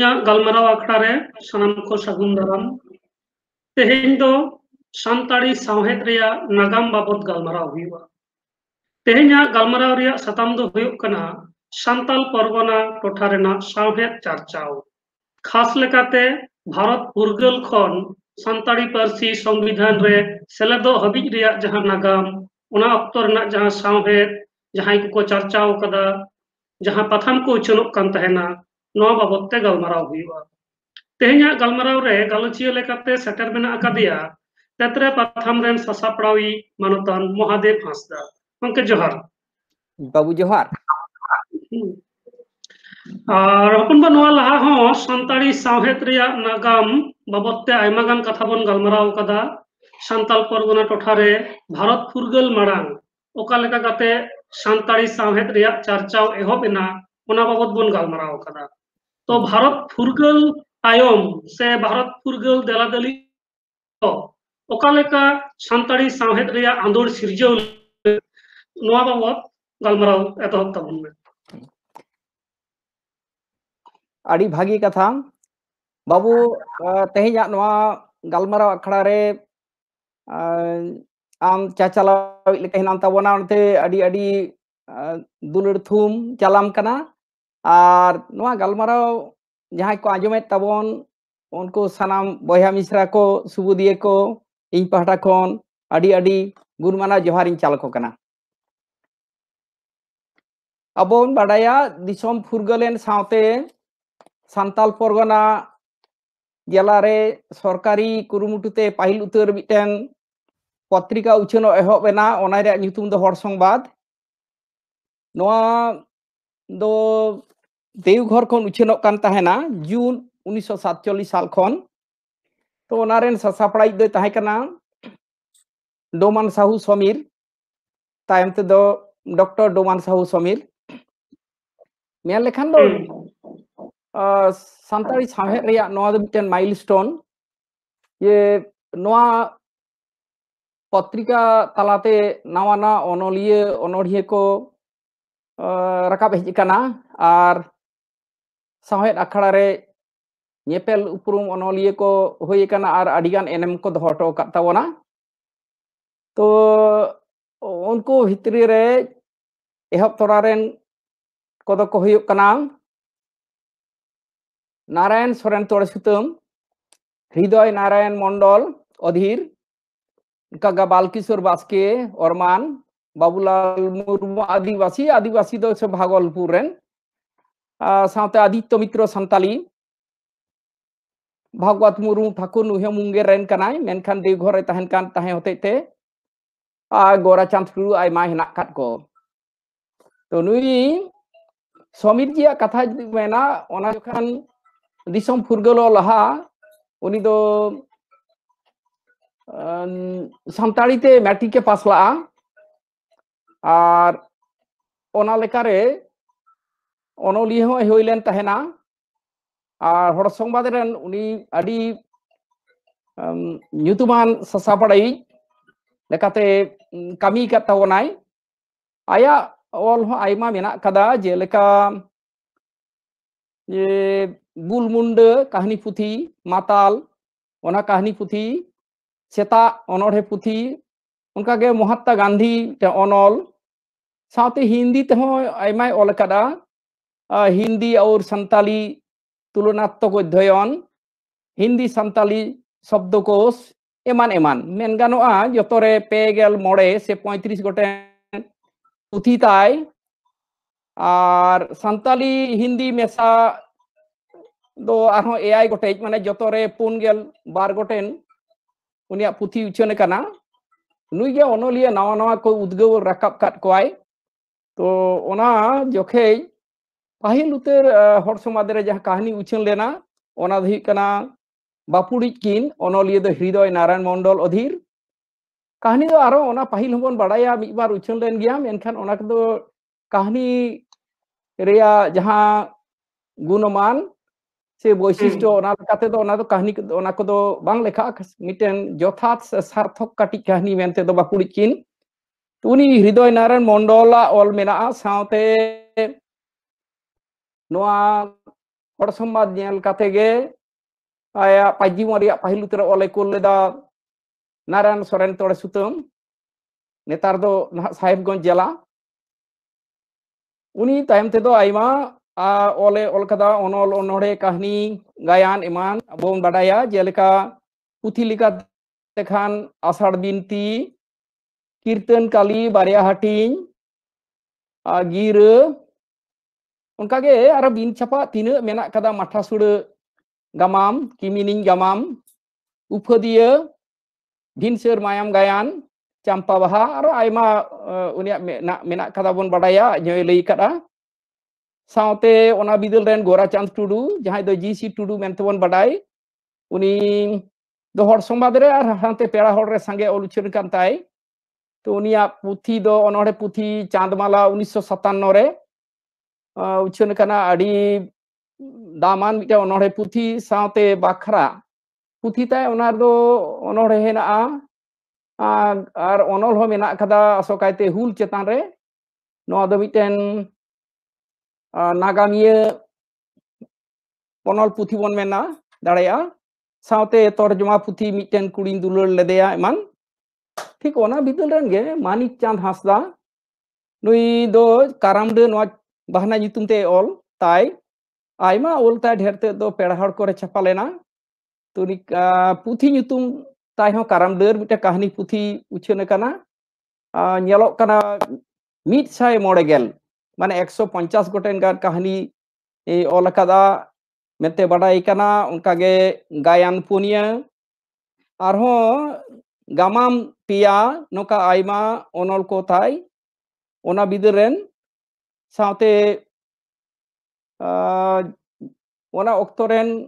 गलमाराव आखड़ा को सगुन दाराम तेहेन दो सानताड़ी सावहेद रिया नागाम बाबत गलमाराव हुआ तेहेन सतम दो हुयो कना सानताल परवना टोठा खास लेकाते भारत पुर्गल खन सानताड़ी पारसी संविधान रे सेलेदो जहां नागाम उना जहां को चर्चाओ कदा जहां पथम को उचनो बाबदे ते गलचियों सेटर मेना तेतरे पाथाम सासापड़ी मानतान महादेव हांसदा गंके जोहार बाबू जोहार लहा नागाम बाबदे आमागान कथा बन गलमाराव कदा परगना टोटारे भारत ভারত ফুরগল सानी ওকা লেকা एहबेना बाबद बन রিয়া तो भारत फुर्गल तायम से भारत फुर्गल दला दलि अका सानी सावहेद आंदोर सिरजौ बाबद गलमाराव एतहब भागी कथा बाबू तेज गलमाराव अखड़ा रे आम चाचालाव लेकिन ताबना दुलड़ थूम चालाम चलान ᱟᱨ ᱱᱚᱣᱟ ᱜᱟᱞᱢᱟᱨᱟᱣ ᱡᱟᱦᱟᱸᱭ ᱠᱚ ᱟᱸᱡᱚᱢᱮᱫ ᱛᱟᱵᱚᱱ ᱩᱱᱠᱩ ᱥᱟᱱᱟᱢ ᱵᱚᱭᱦᱟ ᱢᱤᱥᱨᱟ ᱠᱚ ᱥᱩᱵᱩᱫᱤᱭᱟᱹ ᱠᱚ ᱤᱧ ᱯᱟᱦᱴᱟ ᱠᱷᱚᱱ ᱟᱹᱰᱤ ᱟᱹᱰᱤ ᱜᱩᱱᱢᱟᱱᱟᱣ ᱡᱚᱦᱟᱨᱤᱧ ᱪᱟᱞ ᱟᱠᱚ ᱠᱟᱱᱟ ᱟᱵᱚᱱ ᱵᱟᱰᱟᱭᱟ ᱫᱤᱥᱚᱢ ᱯᱷᱩᱨᱜᱟᱹᱞᱮᱱ ᱥᱟᱶᱛᱮ ᱥᱟᱱᱛᱟᱞ ᱯᱚᱨᱜᱚᱱᱟ ᱡᱮᱞᱟᱨᱮ ᱥᱚᱨᱠᱟᱨᱤ ᱠᱩᱨᱩᱢᱩᱴᱩᱛᱮ ᱯᱟᱹᱦᱤᱞ ᱩᱛᱟᱹᱨ ᱢᱤᱫᱴᱮᱱ পত্রিকা উচ্চানো এহব এনা ওনার নিতুম দো হর সংবাদ নোয়া দো देवघर खन उछान जून उन्नीस सातचल्लिस साल खन तो सासापड़ा डोमान साहू समीर तम ते डॉक्टर डोमान साहू समीर मेन लेखान दो सांताड़ी साहेद रिया ये पत्रिका तलाते नवाना अनलिया अनलिए को रकाब हजना और ᱥᱟᱶᱦᱮᱫ ᱟᱠᱷᱲᱟ ᱨᱮ ᱧᱮᱯᱮᱞ ᱩᱯᱨᱩᱢ ᱚᱱᱚᱞᱤᱭᱟᱹ ᱠᱚ ᱦᱩᱭ ᱟᱠᱟᱱᱟ ᱟᱨ ᱟᱹᱰᱤᱜᱟᱱ ᱮᱱᱮᱢ ᱠᱚ ᱫᱚᱦᱚ ᱦᱚᱴᱚ ᱟᱠᱟᱫ ᱛᱟᱵᱚᱱᱟ ᱛᱚ ᱩᱱᱠᱩ ᱵᱷᱤᱛᱨᱤ ᱨᱮ ᱮᱦᱚᱵ ᱛᱚᱨᱟ ᱨᱮᱱ ᱠᱚᱫᱚ ᱠᱚ ᱦᱩᱭᱩᱜ ᱠᱟᱱᱟ ᱱᱟᱨᱟᱭᱚᱱ ᱥᱚᱨᱮᱱ ᱛᱚᱲᱮ ᱥᱩᱛᱟᱹᱢ হৃদয় নারায়ণ মন্ডল অধীর কাকা বালকিশোর বাসকে অরমান বাবুলাল মুর্মু আদিবাসী আদিবাসী তো হচ্ছে ভাগলপুরের साथ आदित्य मित्र सानी भगवत मुरु ठाकुर नुहे मुंगेर मनखान देवघर तहन हते गौराचांद टुरु आमा हे को तो नुरी समीर जी कथा मेना जखान फुर्गल लहा उनी दो सानी मैट्रिके पास लगा और ओना लेकर ᱚᱱᱚᱞᱤᱭᱟᱹ ᱦᱚᱸ ᱦᱩᱭ ᱞᱮᱱ ᱛᱟᱦᱮᱱᱟ ᱟᱨ ᱦᱚᱲ ᱥᱚᱝᱵᱟᱫ ᱨᱮᱱ ᱩᱱᱤ ᱟᱹᱰᱤ ᱧᱩᱛᱩᱢᱟᱱ ᱥᱟᱥᱟᱯᱟᱲᱟᱭᱤᱡ ᱞᱮᱠᱟᱛᱮ ᱠᱟᱹᱢᱤ ᱠᱟᱜ ᱛᱟᱵᱚᱱᱟᱭ ᱟᱭᱟᱜ ᱚᱞ ᱦᱚᱸ ᱟᱭᱢᱟ ᱢᱮᱱᱟᱜ ᱠᱟᱫᱟ ᱡᱮᱞᱮᱠᱟ ᱡᱮ ᱵᱩᱞ ᱢᱩᱱᱰᱟᱹ ᱠᱟᱹᱦᱱᱤ ᱯᱩᱛᱷᱤ ᱢᱟᱛᱟᱞ ᱚᱱᱟ ᱠᱟᱹᱦᱱᱤ ᱯᱩᱛᱷᱤ ᱥᱮᱛᱟᱜ ᱚᱱᱚᱬᱦᱮ ᱯᱩᱛᱷᱤ ᱚᱱᱠᱟᱜᱮ ᱢᱚᱦᱟᱛᱢᱟ ᱜᱟᱱᱫᱷᱤ ᱚᱱᱚᱞ साथ हिंदी ते आयमाय ऑल कदा हिंदी और संताली तुलनात्मक अध्ययन हिंदी संताली शब्दकोश एमान एमान मेन जोरे जतरे पेगल मोड़े से पैंतीस गोटे पुथी ताय और संताली हिंदी मेसा दो आरो एआई गोटे माने जतरे पुनगल बार गोटे उन पुथी उचन करना नुगे अनलिया नवा नवा को उद्गव रखा काट कोय तो ओना जोखे ᱯᱟᱹᱦᱤᱞ ᱩᱛᱟᱹᱨ ᱦᱚᱲ ᱥᱚᱢᱟᱡᱽ ᱨᱮ ᱡᱟᱦᱟᱸ ᱠᱟᱹᱦᱱᱤ ᱩᱪᱷᱟᱹᱱ ᱞᱮᱱᱟ ᱚᱱᱟ ᱫᱚ ᱦᱩᱭᱩᱜ ᱠᱟᱱᱟ ᱵᱟᱯᱩᱲᱤᱡ ᱠᱤᱱ ᱚᱱᱚᱞᱤᱭᱟᱹ ᱫᱚ ᱦᱨᱤᱫᱚᱭ ᱱᱟᱨᱟᱭᱚᱱ ᱢᱚᱱᱰᱚᱞ ᱚᱫᱷᱤᱨ ᱠᱟᱹᱦᱱᱤ ᱫᱚ ᱟᱨᱚ ᱚᱱᱟ ᱯᱟᱹᱦᱤᱞ ᱦᱚᱸᱵᱚᱱ ᱵᱟᱲᱟᱭᱟ ᱢᱤᱫ ᱵᱟᱨ ᱩᱪᱷᱟᱹᱱ ᱞᱮᱱ ᱜᱮᱭᱟ ᱢᱮᱱᱠᱷᱟᱱ ᱚᱱᱟ ᱠᱚᱫᱚ ᱠᱟᱹᱦᱱᱤ ᱨᱮᱭᱟᱜ ᱡᱟᱦᱟᱸ ᱜᱩᱱᱚᱢᱟᱱ ᱥᱮ ᱵᱳᱭᱥᱤᱥᱴᱚ ᱚᱱᱟ ᱞᱮᱠᱟᱛᱮ ᱫᱚ ᱚᱱᱟ ᱫᱚ ᱠᱟᱹᱦᱱᱤ ᱚᱱᱟ ᱠᱚᱫᱚ ᱵᱟᱝ ᱞᱮᱠᱷᱟᱜᱼᱟ ᱢᱤᱫᱴᱮᱱ ᱡᱚᱛᱷᱟᱛ ᱥᱟᱨᱛᱷᱚᱠ ᱠᱟᱹᱴᱤᱡ ᱠᱟᱹᱦᱱᱤ ᱢᱮᱱᱛᱮ ᱫᱚ ᱵᱟᱯᱩᱲᱤᱡ ᱠᱤᱱ ᱩᱱᱤ ᱦᱨᱤᱫᱚᱭ ᱱᱟᱨᱟᱭᱚᱱ ᱢᱚᱱᱰᱚᱞᱟᱜ ᱚᱞ ᱢᱮᱱᱟᱜᱼᱟ ᱥᱟᱶᱛᱮ ᱱᱚᱣᱟ ᱦᱚᱲ ᱥᱚᱢᱟᱡᱽ ᱧᱮᱞ ᱠᱟᱛᱮ ᱜᱮ ᱟᱭᱟᱜ ᱯᱟᱹᱡᱤᱢᱟ ᱨᱮᱭᱟᱜ ᱯᱟᱹᱦᱤᱞ ᱩᱛᱟᱹᱨ ᱚᱞᱮ ᱠᱳᱞ ᱞᱮᱫᱟ ᱱᱟᱨᱟᱭᱚᱱ ᱥᱚᱨᱮᱱ ᱛᱚᱲᱮ ᱥᱩᱛᱟᱹᱢ ᱱᱮᱛᱟᱨ ᱫᱚ ᱱᱟᱦᱟᱜ ᱥᱟᱦᱮᱵᱽᱜᱚᱸᱡᱽ ᱡᱮᱞᱟ ᱩᱱᱤ ᱛᱟᱭᱚᱢ ᱛᱮᱫᱚ ᱟᱭᱢᱟ ᱚᱞᱮ ᱚᱞ ᱠᱟᱫᱟ ᱚᱱᱚᱞ ᱚᱱᱚᱲᱦᱮ ᱠᱟᱹᱦᱱᱤ ᱜᱟᱭᱟᱱ ᱮᱢᱟᱱ ᱟᱵᱚᱵᱚᱱ ᱵᱟᱰᱟᱭᱟ ᱡᱮᱞᱮᱠᱟ ᱯᱩᱛᱷᱤ ᱞᱮᱠᱟ ᱛᱮᱠᱷᱟᱱ ᱟᱥᱟᱲ ᱵᱤᱱᱛᱤ ᱠᱤᱨᱛᱟᱹᱱ ᱠᱟᱹᱞᱤ ᱵᱟᱨᱭᱟ ᱦᱟᱹᱴᱤᱧ ᱜᱤᱨᱟᱹ ᱚᱱᱠᱟᱜᱮ ᱟᱨᱚ bin ᱪᱷᱟᱯᱟ tina menak ᱠᱟᱫᱟ mata ᱥᱩᱲᱟᱹ gamam kimining gamam upadia dinsir mayam gayan campa baha aro aima eh, unia menak menak kada bon badaya nyoi lei kada saute ona bidil ren gora chand tudu jahai do gc tudu mente badai uni do hor sombad re ar hante pera hor re sange oluchir kan tai to putih puthi do onore puthi chandmala 1957 re ᱩᱪᱷᱟᱹᱱ ᱟᱠᱟᱱᱟ ᱟᱹᱰᱤ ᱫᱟᱢᱟᱱ ᱢᱤᱫᱴᱟᱝ ᱚᱱᱚᱬᱦᱮ ᱯᱩᱛᱷᱤ ᱥᱟᱶᱛᱮ ᱵᱟᱠᱷᱨᱟ ᱯᱩᱛᱷᱤ ᱛᱟᱭ ᱚᱱᱟ ᱨᱮᱫᱚ ᱚᱱᱚᱬᱦᱮ ᱦᱮᱱᱟᱜᱼᱟ ᱟᱨ ᱚᱱᱚᱞ ᱦᱚᱸ ᱢᱮᱱᱟᱜ ᱟᱠᱟᱫᱟ ᱟᱥᱚᱠᱟᱭᱛᱮ ᱦᱩᱞ ᱪᱮᱛᱟᱱ ᱨᱮ ᱱᱚᱣᱟ ᱫᱚ ᱢᱤᱫᱴᱮᱱ ᱱᱟᱜᱟᱢᱤᱭᱟᱹ ᱚᱱᱚᱞ ᱯᱩᱛᱷᱤ ᱵᱚᱱ ᱢᱮᱱᱟ ᱫᱟᱲᱮᱭᱟᱜᱼᱟ ᱥᱟᱶᱛᱮ ᱛᱚᱨᱡᱚᱢᱟ ᱯᱩᱛᱷᱤ ᱢᱤᱫᱴᱮᱱ ᱠᱩᱲᱤᱧ ᱫᱩᱞᱟᱹᱲ ᱞᱮᱫᱮᱭᱟ ᱮᱢᱟᱱ ᱴᱷᱤᱠ ᱚᱱᱟ ᱵᱤᱫᱟᱹᱞ ᱨᱮᱱ ᱜᱮ ᱢᱟᱱᱤᱠ ᱪᱟᱸᱫ ᱦᱟᱸᱥᱫᱟ ᱱᱩᱭ ᱫᱚ ᱠᱟᱨᱟᱢᱰᱟᱹ ᱱᱚᱣᱟ ᱵᱟᱦᱱᱟ ᱧᱩᱛᱩᱢ ᱛᱮ ᱚᱞ ᱛᱟᱭ ᱟᱭᱢᱟ ᱚᱞ ᱛᱟᱭ ᱰᱷᱮᱨ ᱛᱮ ᱫᱚ ᱯᱮᱲᱟ ᱦᱚᱲ ᱠᱚᱨᱮ ᱪᱷᱟᱯᱟ ᱞᱮᱱᱟ ᱛᱚ ᱯᱩᱛᱷᱤ ᱧᱩᱛᱩᱢ ᱛᱟᱭ ᱦᱚᱸ ᱠᱟᱨᱟᱢ ᱰᱟᱹᱨ ᱢᱤᱫᱴᱮᱱ ᱠᱟᱹᱦᱱᱤ ᱯᱩᱛᱷᱤ ᱩᱪᱷᱟᱹᱱ ᱟᱠᱟᱱᱟ ᱧᱮᱞᱚᱜ ᱠᱟᱱᱟ ᱢᱤᱫ ᱥᱟᱭ ᱢᱚᱬᱮ ᱜᱮᱞ ᱢᱟᱱᱮ ᱮᱠᱥᱚ ᱯᱚᱧᱪᱟᱥ ᱜᱚᱴᱮᱱ ᱜᱟᱱ ᱠᱟᱹᱦᱱᱤ ᱚᱞ ᱟᱠᱟᱫᱟ ᱢᱮᱱᱛᱮ ᱵᱟᱰᱟᱭ ᱠᱟᱱᱟ ᱚᱱᱠᱟᱜᱮ ᱜᱟᱭᱟᱱ ᱯᱩᱱᱤᱭᱟᱹ ᱟᱨᱦᱚᱸ ᱜᱟᱢᱟᱢ ᱯᱮᱭᱟ ᱱᱚᱝᱠᱟ ᱟᱭᱢᱟ ᱚᱱᱚᱞ ᱠᱚ ᱛᱟᱭ ᱚᱱᱟ ᱵᱤᱫᱟᱹᱨ ᱨᱮᱱ ᱥᱟᱶᱛᱮ ᱚᱱᱟ ᱚᱠᱛᱚ ᱨᱮᱱ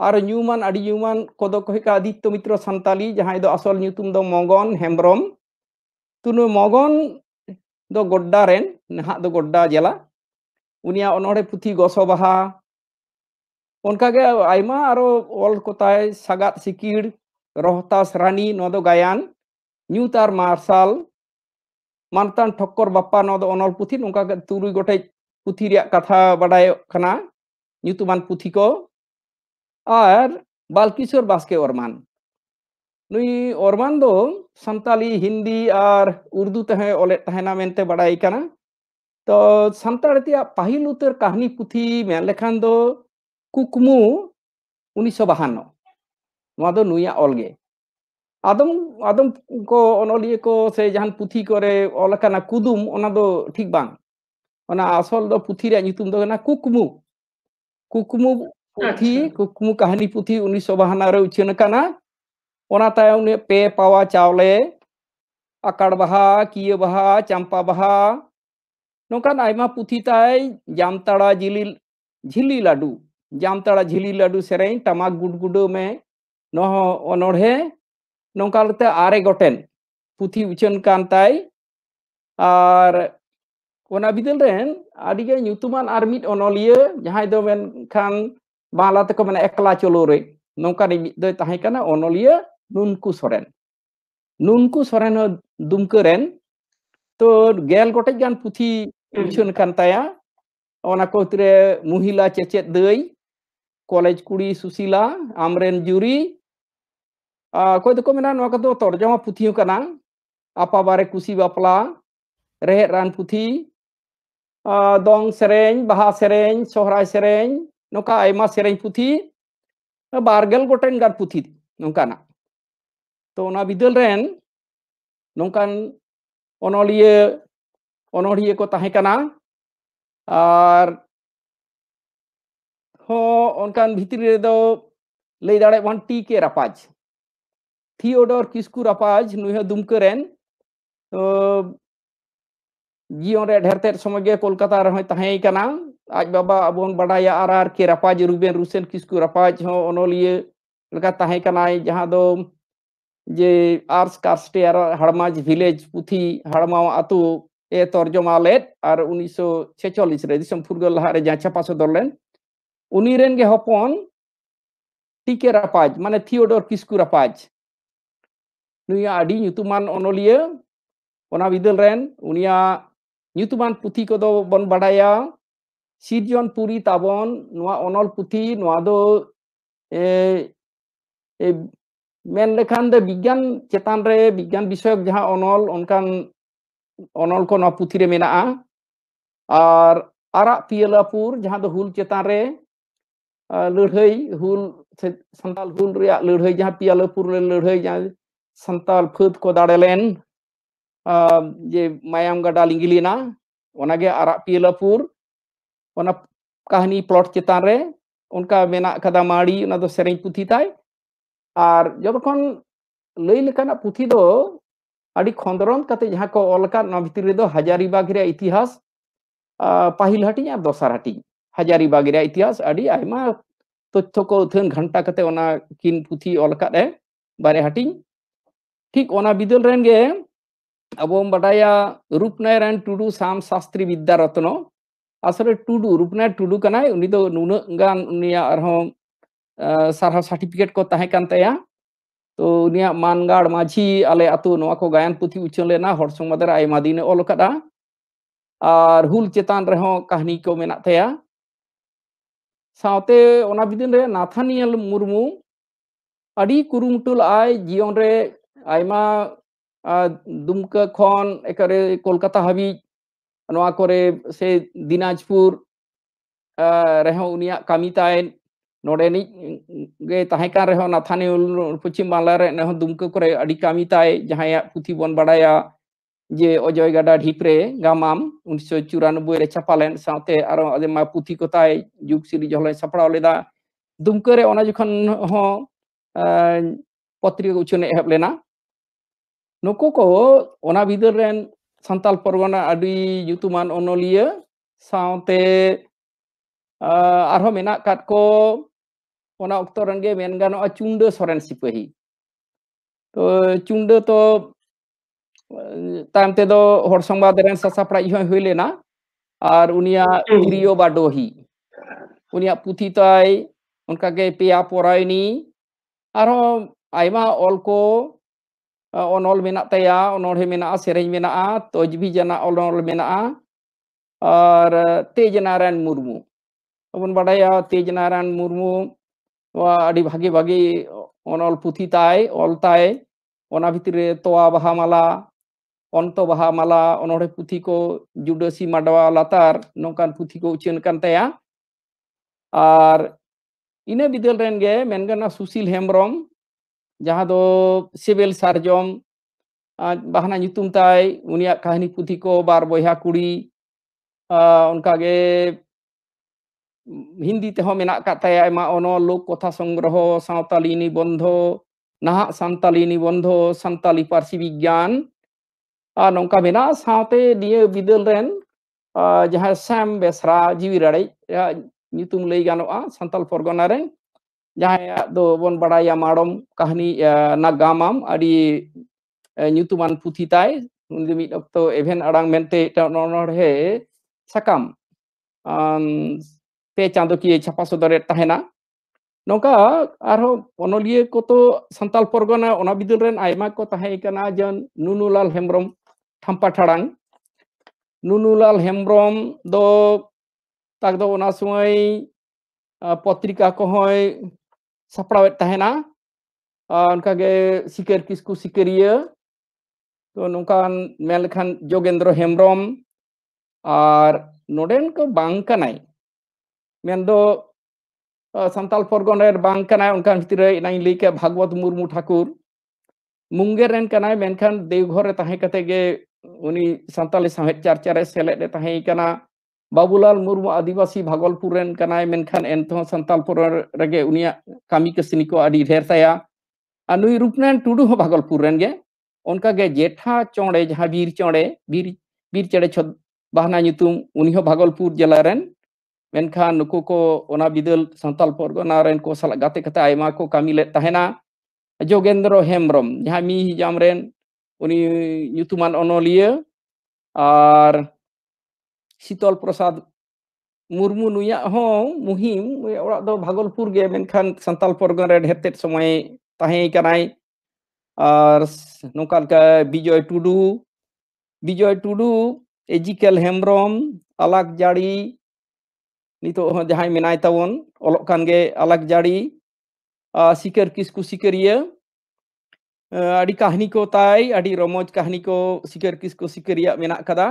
ᱟᱨ ᱧᱩᱢᱟᱱ ᱟᱹᱰᱤ ᱧᱩᱢᱟᱱ ᱠᱚᱫᱚ ᱠᱚ ᱦᱩᱭᱩᱜ ᱠᱟᱱᱟ ᱟᱫᱤᱛᱛᱚ ᱢᱤᱛᱨᱚ ᱥᱟᱱᱛᱟᱞᱤ ᱡᱟᱦᱟᱸᱭ ᱫᱚ ᱟᱥᱚᱞ ᱧᱩᱛᱩᱢ ᱫᱚ ᱢᱚᱜᱚᱱ ᱦᱮᱢᱵᱨᱚᱢ ᱛᱩᱱᱩ ᱢᱚᱜᱚᱱ ᱫᱚ ᱜᱳᱰᱰᱟ ᱨᱮᱱ ᱱᱟᱦᱟᱜ ᱫᱚ ᱜᱳᱰᱰᱟ ᱡᱮᱞᱟ ᱩᱱᱤᱭᱟᱜ ᱚᱱᱚᱬᱦᱮ ᱯᱩᱛᱷᱤ ᱜᱚᱥᱚ ᱵᱟᱦᱟ ᱚᱱᱠᱟᱜᱮ ᱟᱭᱢᱟ ᱟᱨᱚ ᱚᱞ ᱠᱚᱛᱟᱭ ᱥᱟᱜᱟᱫ ᱥᱤᱠᱤᱲ ᱨᱚᱦᱛᱟᱥ ᱨᱟᱱᱤ ᱱᱚᱣᱟ ᱫᱚ ᱜᱟᱭᱟᱱ ᱧᱩᱛ ᱟᱨ ᱢᱟᱨᱥᱟᱞ ᱢᱟᱱᱛᱟᱱ ᱴᱷᱚᱠᱠᱚᱨ ᱵᱟᱯᱟ ᱱᱚᱣᱟ ᱫᱚ ᱚᱱᱚᱞ ᱯᱩᱛᱷᱤ ᱱᱚᱝᱠᱟ ᱛᱩᱨᱩᱭ ᱜᱚᱴᱮᱡ ᱯᱩᱛᱷᱤ ᱨᱮᱭᱟᱜ ᱠᱟᱛᱷᱟ ᱵᱟᱰᱟᱭᱚᱜ ᱠᱟᱱᱟ ᱧᱩᱛᱩᱢᱟᱱ ᱯᱩᱛᱷᱤ ᱠᱚ ᱟᱨ ᱵᱟᱞᱠᱤᱥᱳᱨ ᱵᱟᱥᱠᱮ ᱚᱨᱢᱟᱱ ᱱᱩᱭ ᱚᱨᱢᱟᱱ ᱫᱚ ᱥᱟᱱᱛᱟᱞᱤ ᱦᱤᱱᱫᱤ ᱟᱨ ᱩᱨᱫᱩ ᱛᱮᱦᱚᱸᱭ ᱚᱞᱮᱫ ᱛᱟᱦᱮᱱᱟ ᱢᱮᱱᱛᱮ ᱵᱟᱰᱟᱭ ᱠᱟᱱᱟ ᱛᱚ ᱥᱟᱱᱛᱟᱲ ᱛᱮᱭᱟᱜ ᱯᱟᱹᱦᱤᱞ ᱩᱛᱟᱹᱨ ᱠᱟᱹᱦᱱᱤ ᱯᱩᱛᱷᱤ ᱢᱮᱱ ᱞᱮᱠᱷᱟᱱ ᱫᱚ ᱠᱩᱠᱢᱩ ᱩᱱᱤᱥᱥᱚ ᱵᱟᱦᱟᱱᱱᱚ ᱱᱚᱣᱟ ᱫᱚ ᱱᱩᱭᱟᱜ ᱚᱞᱜᱮ ᱟᱫᱚᱢ ᱟᱫᱚᱢ ᱠᱚ ᱚᱱᱚᱞᱤᱭᱟᱹ ᱠᱚ ᱥᱮ ᱡᱟᱦᱟᱱ ᱯᱩᱛᱷᱤ ᱠᱚᱨᱮ ᱚᱞ ᱟᱠᱟᱱᱟ ᱠᱩᱫᱩᱢ ᱚᱱᱟ ᱫᱚ ᱴᱷᱤᱠ ᱵᱟᱝ ᱚᱱᱟ ᱟᱥᱚᱞ ᱫᱚ ᱯᱩᱛᱷᱤ ᱨᱮᱭᱟᱜ ᱧᱩᱛᱩᱢ ᱫᱚ ᱠᱟᱱᱟ ᱠᱩᱠᱢᱩ ᱠᱩᱠᱢᱩ ᱯᱩᱛᱷᱤ ᱠᱩᱠᱢᱩ ᱠᱟᱹᱦᱱᱤ ᱯᱩᱛᱷᱤ ᱩᱱᱤᱥᱥᱚ ᱵᱟᱦᱟᱱᱟ ᱨᱮ ᱩᱪᱷᱟᱹᱱ ᱟᱠᱟᱱᱟ ᱚᱱᱟ ᱛᱟᱭᱚᱢ ᱩᱱᱤ ᱯᱮ ᱯᱟᱣᱟ ᱪᱟᱣᱞᱮ ᱟᱠᱟᱲ ᱵᱟᱦᱟ ᱠᱤᱭᱟᱹ ᱵᱟᱦᱟ ᱪᱟᱢᱯᱟ ᱵᱟᱦᱟ ᱱᱚᱝᱠᱟᱱ ᱟᱭᱢᱟ ᱯᱩᱛᱷᱤ ᱛᱟᱭ ᱡᱟᱢᱛᱟᱲᱟ ᱡᱤᱞᱤ ᱡᱷᱤᱞᱤ ᱞᱟᱹᱰᱩ জামতাড়া ঝিলি লাডু সেরেই টামাক গুডগুডো মে নহ অনড়হে ᱱᱚᱝᱠᱟ ᱞᱮᱛᱮ ᱟᱨᱮ ᱜᱚᱴᱮᱱ ᱯᱩᱛᱷᱤ ᱩᱪᱷᱟᱹᱱ ᱠᱟᱱ ᱛᱟᱭ ᱟᱨ ᱚᱱᱟ ᱵᱤᱫᱟᱹᱞ ᱨᱮᱱ ᱟᱹᱰᱤᱜᱮ ᱧᱩᱛᱩᱢᱟᱱ ᱟᱨ ᱢᱤᱫ ᱚᱱᱚᱞᱤᱭᱟᱹ ᱡᱟᱦᱟᱸᱭ ᱫᱚ ᱢᱮᱱᱠᱷᱟᱱ ᱵᱟᱝᱞᱟ ᱛᱮᱠᱚ ᱢᱮᱱᱟ ᱮᱠᱞᱟ ᱪᱚᱞᱳᱨᱮ ᱱᱚᱝᱠᱟᱱᱤᱡ ᱢᱤᱫ ᱫᱚᱭ ᱛᱟᱦᱮᱸ ᱠᱟᱱᱟ ᱚᱱᱚᱞᱤᱭᱟᱹ ᱱᱩᱱᱠᱩ ᱥᱚᱨᱮᱱ ᱱᱩᱱᱠᱩ ᱥᱚᱨᱮᱱ ᱦᱚᱸ ᱫᱩᱢᱠᱟᱹ ᱨᱮᱱ ᱛᱚ ᱜᱮᱞ ᱜᱚᱴᱮᱡ ᱜᱟᱱ ᱯᱩᱛᱷᱤ ᱩᱪᱷᱟᱹᱱ ᱠᱟᱱ ᱛᱟᱭᱟ ᱚᱱᱟ ᱠᱚ ᱛᱨᱮ ᱢᱚᱦᱤᱞᱟ ᱪᱮᱪᱮᱫ ᱫᱟᱹᱭ ᱠᱚᱞᱮᱡᱽ ᱠᱩᱲᱤ ᱥᱩᱥᱤᱞᱟ ᱟᱢᱨᱮᱱ ᱡᱩᱨᱤ कोई दो मेना नोका दो तर्जमा पुथियों का नाम आपा बारे कुसी बापला रहे रान पुथी दोंग सेरेंज बहा सेरेंज सोहराय सेरेंज नोका आयमा सेरेंज पुथी बारगल गोटेन गार पुथी नोका ना तो ना बिदल रेन नोकान অনলিয়ে অনড়িয়ে ᱠᱚ ᱛᱟᱦᱮᱸ ᱠᱟᱱᱟ ᱟᱨ ᱦᱚᱸ ᱚᱱᱠᱟᱱ ᱵᱷᱤᱛᱨᱤ ᱨᱮᱫᱚ ᱞᱟᱹᱭ ᱫᱟᱲᱮᱭᱟᱜ ᱵᱚᱱ ᱴᱤ ᱠᱮ ᱨᱟᱯᱟᱡᱽ थियोडोर किस्कु रपाज नुह dumkeren जीवन तेज समय कोलकाता रही आज बाबा अब बड़ा आर आर के रपाज रुबेन रुसेन किस्कु रपाज अनलिया जहाँ दो जे आर्स कार्सटे हड़माज भिलेज पुथी हड़मा आतु ए तर्जमा लेद और उन्नीस सौ छेचल्लिस फुरगल लहारे जहाँ छापा सदर लेन उनके हपन टीके रापाज माने थियोडोर किस्कु रपाज ᱱᱩᱭᱟᱜ ᱟᱹᱰᱤ ᱧᱩᱛᱩᱢᱟᱱ ᱚᱱᱚᱞᱤᱭᱟᱹ ᱚᱱᱟ ᱵᱤᱫᱟᱹᱞ ᱨᱮᱱ ᱩᱱᱤᱭᱟᱜ ᱧᱩᱛᱩᱢᱟᱱ ᱯᱩᱛᱷᱤ ᱠᱚᱫᱚ ᱵᱚᱱ ᱵᱟᱰᱟᱭᱟ ᱥᱤᱨᱡᱚᱱ ᱯᱩᱨᱤ ᱛᱟᱵᱚᱱ ᱱᱚᱣᱟ ᱚᱱᱚᱞ ᱯᱩᱛᱷᱤ ᱱᱚᱣᱟ ᱫᱚ ᱢᱮᱱ ᱞᱮᱠᱷᱟᱱ ᱫᱚ ᱵᱤᱜᱽᱜᱟᱱ ᱪᱮᱛᱟᱱ ᱨᱮ ᱵᱤᱜᱽᱜᱟᱱ ᱵᱤᱥᱚᱭᱚᱠ ᱡᱟᱦᱟᱸ ᱚᱱᱚᱞ ᱚᱱᱠᱟᱱ ᱚᱱᱚᱞ ᱠᱚ ᱱᱚᱣᱟ ᱯᱩᱛᱷᱤ ᱨᱮ ᱢᱮᱱᱟᱜᱼᱟ ᱟᱨ ᱟᱨᱟᱜ ᱯᱤᱭᱟᱹᱞᱟᱯᱩᱨ ᱡᱟᱦᱟᱸ ᱫᱚ ᱦᱩᱞ ᱪᱮᱛᱟᱱ ᱨᱮ ᱞᱟᱹᱲᱦᱟᱹᱭ ᱦᱩᱞ ᱥᱟᱱᱛᱟᱞ ᱦᱩᱞ ᱨᱮᱭᱟᱜ ᱞᱟᱹᱲᱦᱟᱹᱭ ᱡᱟᱦᱟᱸ ᱯᱤᱭᱟᱹᱞᱟᱯᱩᱨ ᱨᱮ ᱞᱟᱹᱲᱦᱟᱹᱭ ᱡᱟᱦᱟᱸ संताल फद को दाड़ेलेन जे मायाम गाडा लिंगिलीना ओनागे आरा पीलापुर ओना कहानी प्लॉट चितान रे उनका मेना कदा माड़ी ओना दो तो सेरिंग पुथी ताय आर जब कोन लई लेकन पुथी दो आडी खोंदरोन कते जहां को ओलका न भितरी दो हजारी बागरे इतिहास पहिल हटी या दोसर हटी हजारी बागरे इतिहास आडी आइमा तथ्य तो को उथन घंटा कते ओना किन पुथी ओलका रे बारे हटी ठीक ओना बिदल रेंगे अब हम बताया रूपनारायण टुडू साम शास्त्री विद्यारत्न असल टुडू रूपनारायण टुडू कना नुना सारा सार्टिफिकेट को तहकनता तो उनिया मानगाड़ माझी आले अतु नोआ को गायन पुथी उचन लेना हर संगमदर आयमा दिने ओलकदा आर हुल चेतान रहो कहानी को मेना तया साते ओना बिदिन रे नाथानियल मुर्मू अडी कुरुमटुल आय जियोन रे आयमा दुमका खन एकरे कोलकाता हबी से दिनाजपुर रहे उनिया कामी तायन रहे नाथाने पश्चिम बांग्ला रे दुमका करे अडी कामी ताय जहां पुथी बन बड़ा जे अजय गाडा ढीपरे गामाम 1994 रे छपालेन साते आरो पुथी को ताय युग सिरी जहले सपड़ा लेदा दुमका रे पत्रिका उचने हेब लेना Nuku ko ona bidar santal porwana adui yutuman onolia saute eh, arho menak kat ko ona oktoran ge men gano acunda soren sipahi. To cunda to eh, time te do horsong ba deren sasa pra ihon hule na ar unia irio badohi. Unia puti toai onka ge pia porai ni arho aima olko Eh, onol mena taya onol he mena sereng mena a tojbi jana onol mena a ar tejnaran murmu abun badaya tejnaran murmu wa di bhage bagi onol puthi tai ol tai ona bhitire toa bahamala onto bahamala onore puthi ko judasi madawa latar nokan puthi ko uchen kan taya ar ine bidal ren ge mengana susil hemrom ᱡᱟᱦᱟᱸ ᱫᱚ ᱥᱤᱵᱤᱞ ᱥᱟᱨᱡᱚᱢ ᱵᱟᱦᱱᱟ ᱧᱩᱛᱩᱢ ᱛᱟᱭ ᱩᱱᱤᱭᱟᱜ ᱠᱟᱹᱦᱱᱤ ᱯᱩᱛᱷᱤ ᱠᱚ ᱵᱟᱨ ᱵᱚᱭᱦᱟ ᱠᱩᱲᱤ ᱚᱱᱠᱟᱜᱮ হিন্দি তেহো মেনা কাতায় আইমা অন লোক কথা সংগ্রহ সাঁওতালি নিবন্ধ নাহাক সাঁওতালি নিবন্ধ সাঁওতালি পার্সি বিজ্ঞান আর নৌকা মেনা সাঁওতে নিয়ে বিদল রেন যাহা শ্যাম বেসরা জীবী রাড়ে নিতুম লই গানোয়া সাঁওতাল পরগনা রেন ᱡᱟᱦᱟᱸᱭᱟᱜ ᱫᱚ ᱵᱚᱱ ᱵᱟᱲᱟᱭᱟ ᱢᱟᱲᱚᱢ ᱠᱟᱹᱦᱱᱤ ᱱᱟᱜᱟᱢᱟᱢ ᱟᱹᱰᱤ ᱧᱩᱛᱩᱢᱟᱱ ᱯᱩᱛᱷᱤ ᱛᱟᱭ ᱩᱱᱤ ᱫᱚ ᱢᱤᱫ ᱚᱠᱛᱚ ᱮᱵᱷᱮᱱ ᱟᱲᱟᱝ ᱢᱮᱱᱛᱮ ᱢᱤᱫᱴᱟᱝ ᱚᱱᱚᱬᱦᱮ ᱥᱟᱠᱟᱢ ᱯᱮ ᱪᱟᱸᱫᱳᱠᱤᱭᱟᱹ ᱪᱷᱟᱯᱟ ᱥᱚᱫᱚᱨᱮᱫ ᱛᱟᱦᱮᱱᱟ ᱱᱚᱝᱠᱟ ᱟᱨᱦᱚᱸ ᱚᱱᱚᱞᱤᱭᱟᱹ ᱠᱚᱛᱚ ᱥᱟᱱᱛᱟᱞ ᱯᱚᱨᱜᱚᱱᱟ ᱚᱱᱟ ᱵᱤᱫᱟᱹᱞ ᱨᱮᱱ ᱟᱭᱢᱟ ᱠᱚ ᱛᱟᱦᱮᱸ ᱠᱟᱱᱟ ᱡᱮᱢᱚᱱ ᱱᱩᱱᱩᱞᱟᱞ ᱦᱮᱢᱵᱨᱚᱢ ᱴᱷᱟᱢᱯᱟ ᱴᱷᱟᱲᱟᱝ নুনুলাল হেমব্রম ᱫᱚ তার ওনার সময় পত্রিকা কহয় ᱥᱟᱯᱲᱟᱣᱮᱫ ᱛᱟᱦᱮᱱᱟ ᱚᱱᱠᱟᱜᱮ ᱥᱤᱠᱟᱹᱨ ᱠᱤᱥᱠᱩ ᱥᱤᱠᱟᱹᱨᱤᱭᱟᱹ ᱛᱚ ᱱᱚᱝᱠᱟᱱ ᱢᱮᱱ ᱞᱮᱠᱷᱟᱱ ᱡᱳᱜᱮᱱᱫᱨᱚ ᱦᱮᱢᱵᱨᱚᱢ ᱟᱨ ᱱᱚᱰᱮᱱ ᱠᱚ ᱵᱟᱝ ᱠᱟᱱᱟᱭ ᱢᱮᱱᱫᱚ ᱥᱟᱱᱛᱟᱞ ᱯᱚᱨᱜᱚᱱ ᱨᱮᱱ ᱵᱟᱝ ᱠᱟᱱᱟᱭ ᱚᱱᱠᱟᱱ ᱵᱷᱤᱛᱨᱤ ᱨᱮ ᱤᱱᱟᱹᱧ ᱞᱟᱹᱭ ᱠᱮᱫ ᱵᱷᱟᱜᱽᱵᱚᱛ ᱢᱩᱨᱢᱩ ᱴᱷᱟᱹᱠᱩᱨ ᱢᱩᱝᱜᱮᱨ ᱨᱮᱱ ᱠᱟᱱᱟᱭ ᱢᱮᱱᱠᱷᱟᱱ ᱫᱮᱣᱜᱷᱚᱨ ᱨᱮ ᱛᱟᱦᱮᱸ ᱠᱟᱛᱮ ᱜᱮ ᱩᱱᱤ ᱥᱟᱱᱛᱟᱞᱤ ᱥᱟᱶᱦᱮᱫ ᱪᱟᱨᱪᱟ ᱨᱮ ᱥᱮᱞᱮᱫ ᱮ ᱛᱟᱦᱮᱸ ᱠᱟᱱᱟ बाबूलाल मुरमू आदिवासी भागलपुर सानतल रगे उनिया कामी कसनी को ढेर तया नई रूपनारायण टुडू भागलपुर उनकागे जेठा चौड़े जहां बीर चौड़े बीर बीर चेड़े छत बहना उन भागलपुर जिले नुक को बिदल सानतल परगना को सलाते को कामी लेना जोगेंद्र हेम्रम जहाँ मी हिजाम उनलिया शीतल प्रसाद मुर्मू नुया हों मुहिम दो भागलपुर गे मेनखान संताल परगन रे ढेरतेट समय ताहे और नोका विजय टुडू विजय टुडू एजिकल हेम्ब्रम अलग जाड़ी नित जहाँ जहां मेनाय तावन ओलोक अलग जाड़ी सिकर किसकु सिकरिया कहानी को ताई अड़ी कहानी को सिकर किसकु सिकरिया मेना कदा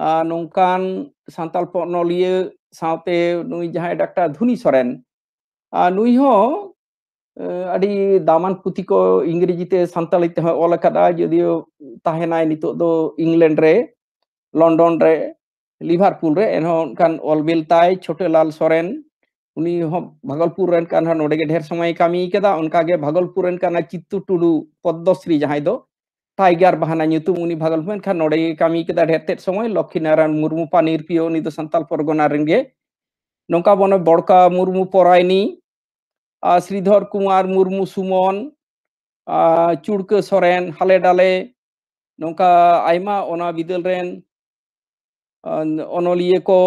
ᱱᱚᱝᱠᱟᱱ ᱥᱟᱱᱛᱟᱞ ᱯᱚᱱᱚᱞᱤᱭᱟᱹ ᱥᱟᱶᱛᱮ ᱱᱩᱭ ᱡᱟᱦᱟᱸᱭ ᱰᱟᱠᱛᱟᱨ ᱫᱷᱩᱱᱤ ᱥᱚᱨᱮᱱ ᱱᱩᱭ ᱦᱚᱸ ᱟᱹᱰᱤ ᱫᱟᱢᱟᱱ ᱯᱩᱛᱷᱤ ᱠᱚ ᱤᱝᱨᱮᱡᱤ ᱛᱮ ᱥᱟᱱᱛᱟᱲᱤ ᱛᱮᱦᱚᱸ ᱚᱞ ᱟᱠᱟᱫᱟ ᱡᱳᱫᱤᱭᱳ ᱛᱟᱦᱮᱱᱟᱭ ᱱᱤᱛᱚᱜ ᱫᱚ ᱤᱝᱞᱮᱱᱰ ᱨᱮ ᱞᱚᱱᱰᱚᱱ ᱨᱮ ᱞᱤᱵᱷᱟᱨᱯᱩᱞ ᱨᱮ ᱮᱱᱦᱚᱸ ᱚᱱᱠᱟᱱ ᱚᱞᱵᱮᱞ ᱛᱟᱭ ᱪᱷᱳᱴᱮᱞᱟᱞ ᱥᱚᱨᱮᱱ ᱩᱱᱤ ᱦᱚᱸ ᱵᱷᱟᱜᱚᱞᱯᱩᱨ ᱨᱮᱱ ᱠᱟᱱ ᱦᱚᱸ ᱱᱚᱰᱮ ᱜᱮ ᱰᱷᱮᱨ ᱥᱚᱢᱚᱭ ᱠᱟᱹᱢᱤ ᱠᱟᱫᱟ ᱚᱱᱠᱟᱜᱮ ᱵᱷᱟᱜᱚᱞᱯᱩᱨ ᱨᱮᱱ ᱠᱟᱱᱟ ᱪᱤᱛᱛᱩ ᱴᱩᱰᱩ ᱯᱚᱫᱽᱫᱚᱥᱨᱤ ᱡᱟᱦᱟᱸᱭ ᱫᱚ ᱴᱟᱭᱜᱟᱨ ᱵᱟᱦᱟᱱᱟ ᱧᱩᱛᱩᱢ ᱩᱱᱤ ᱵᱷᱟᱜᱚᱞ ᱢᱮᱱᱠᱷᱟᱱ ᱱᱚᱰᱮ ᱜᱮ ᱠᱟᱹᱢᱤ ᱠᱮᱫᱟ ᱰᱷᱮᱨ ᱛᱮᱫ ᱥᱚᱢᱚᱭ ᱞᱚᱠᱠᱷᱤ ᱱᱟᱨᱟᱭᱚᱱ ᱢᱩᱨᱢᱩ ᱯᱟᱱᱤᱨ ᱯᱤᱭᱳ ᱩᱱᱤ ᱫᱚ ᱥᱟᱱᱛᱟᱞ ᱯᱚᱨᱜᱚᱱᱟ ᱨᱮᱱ ᱜᱮ ᱱᱚᱝᱠᱟ ᱵᱚᱱ ᱵᱚᱲᱠᱟ ᱢᱩᱨᱢু ᱯᱚᱨᱟᱭᱱᱤ শ্রীধর কুমার মুর্মু সুমন চুড়কা সরেন হালে ডালে নৌকা আইমা ওনা বিদল রেন অনলিয়ে কো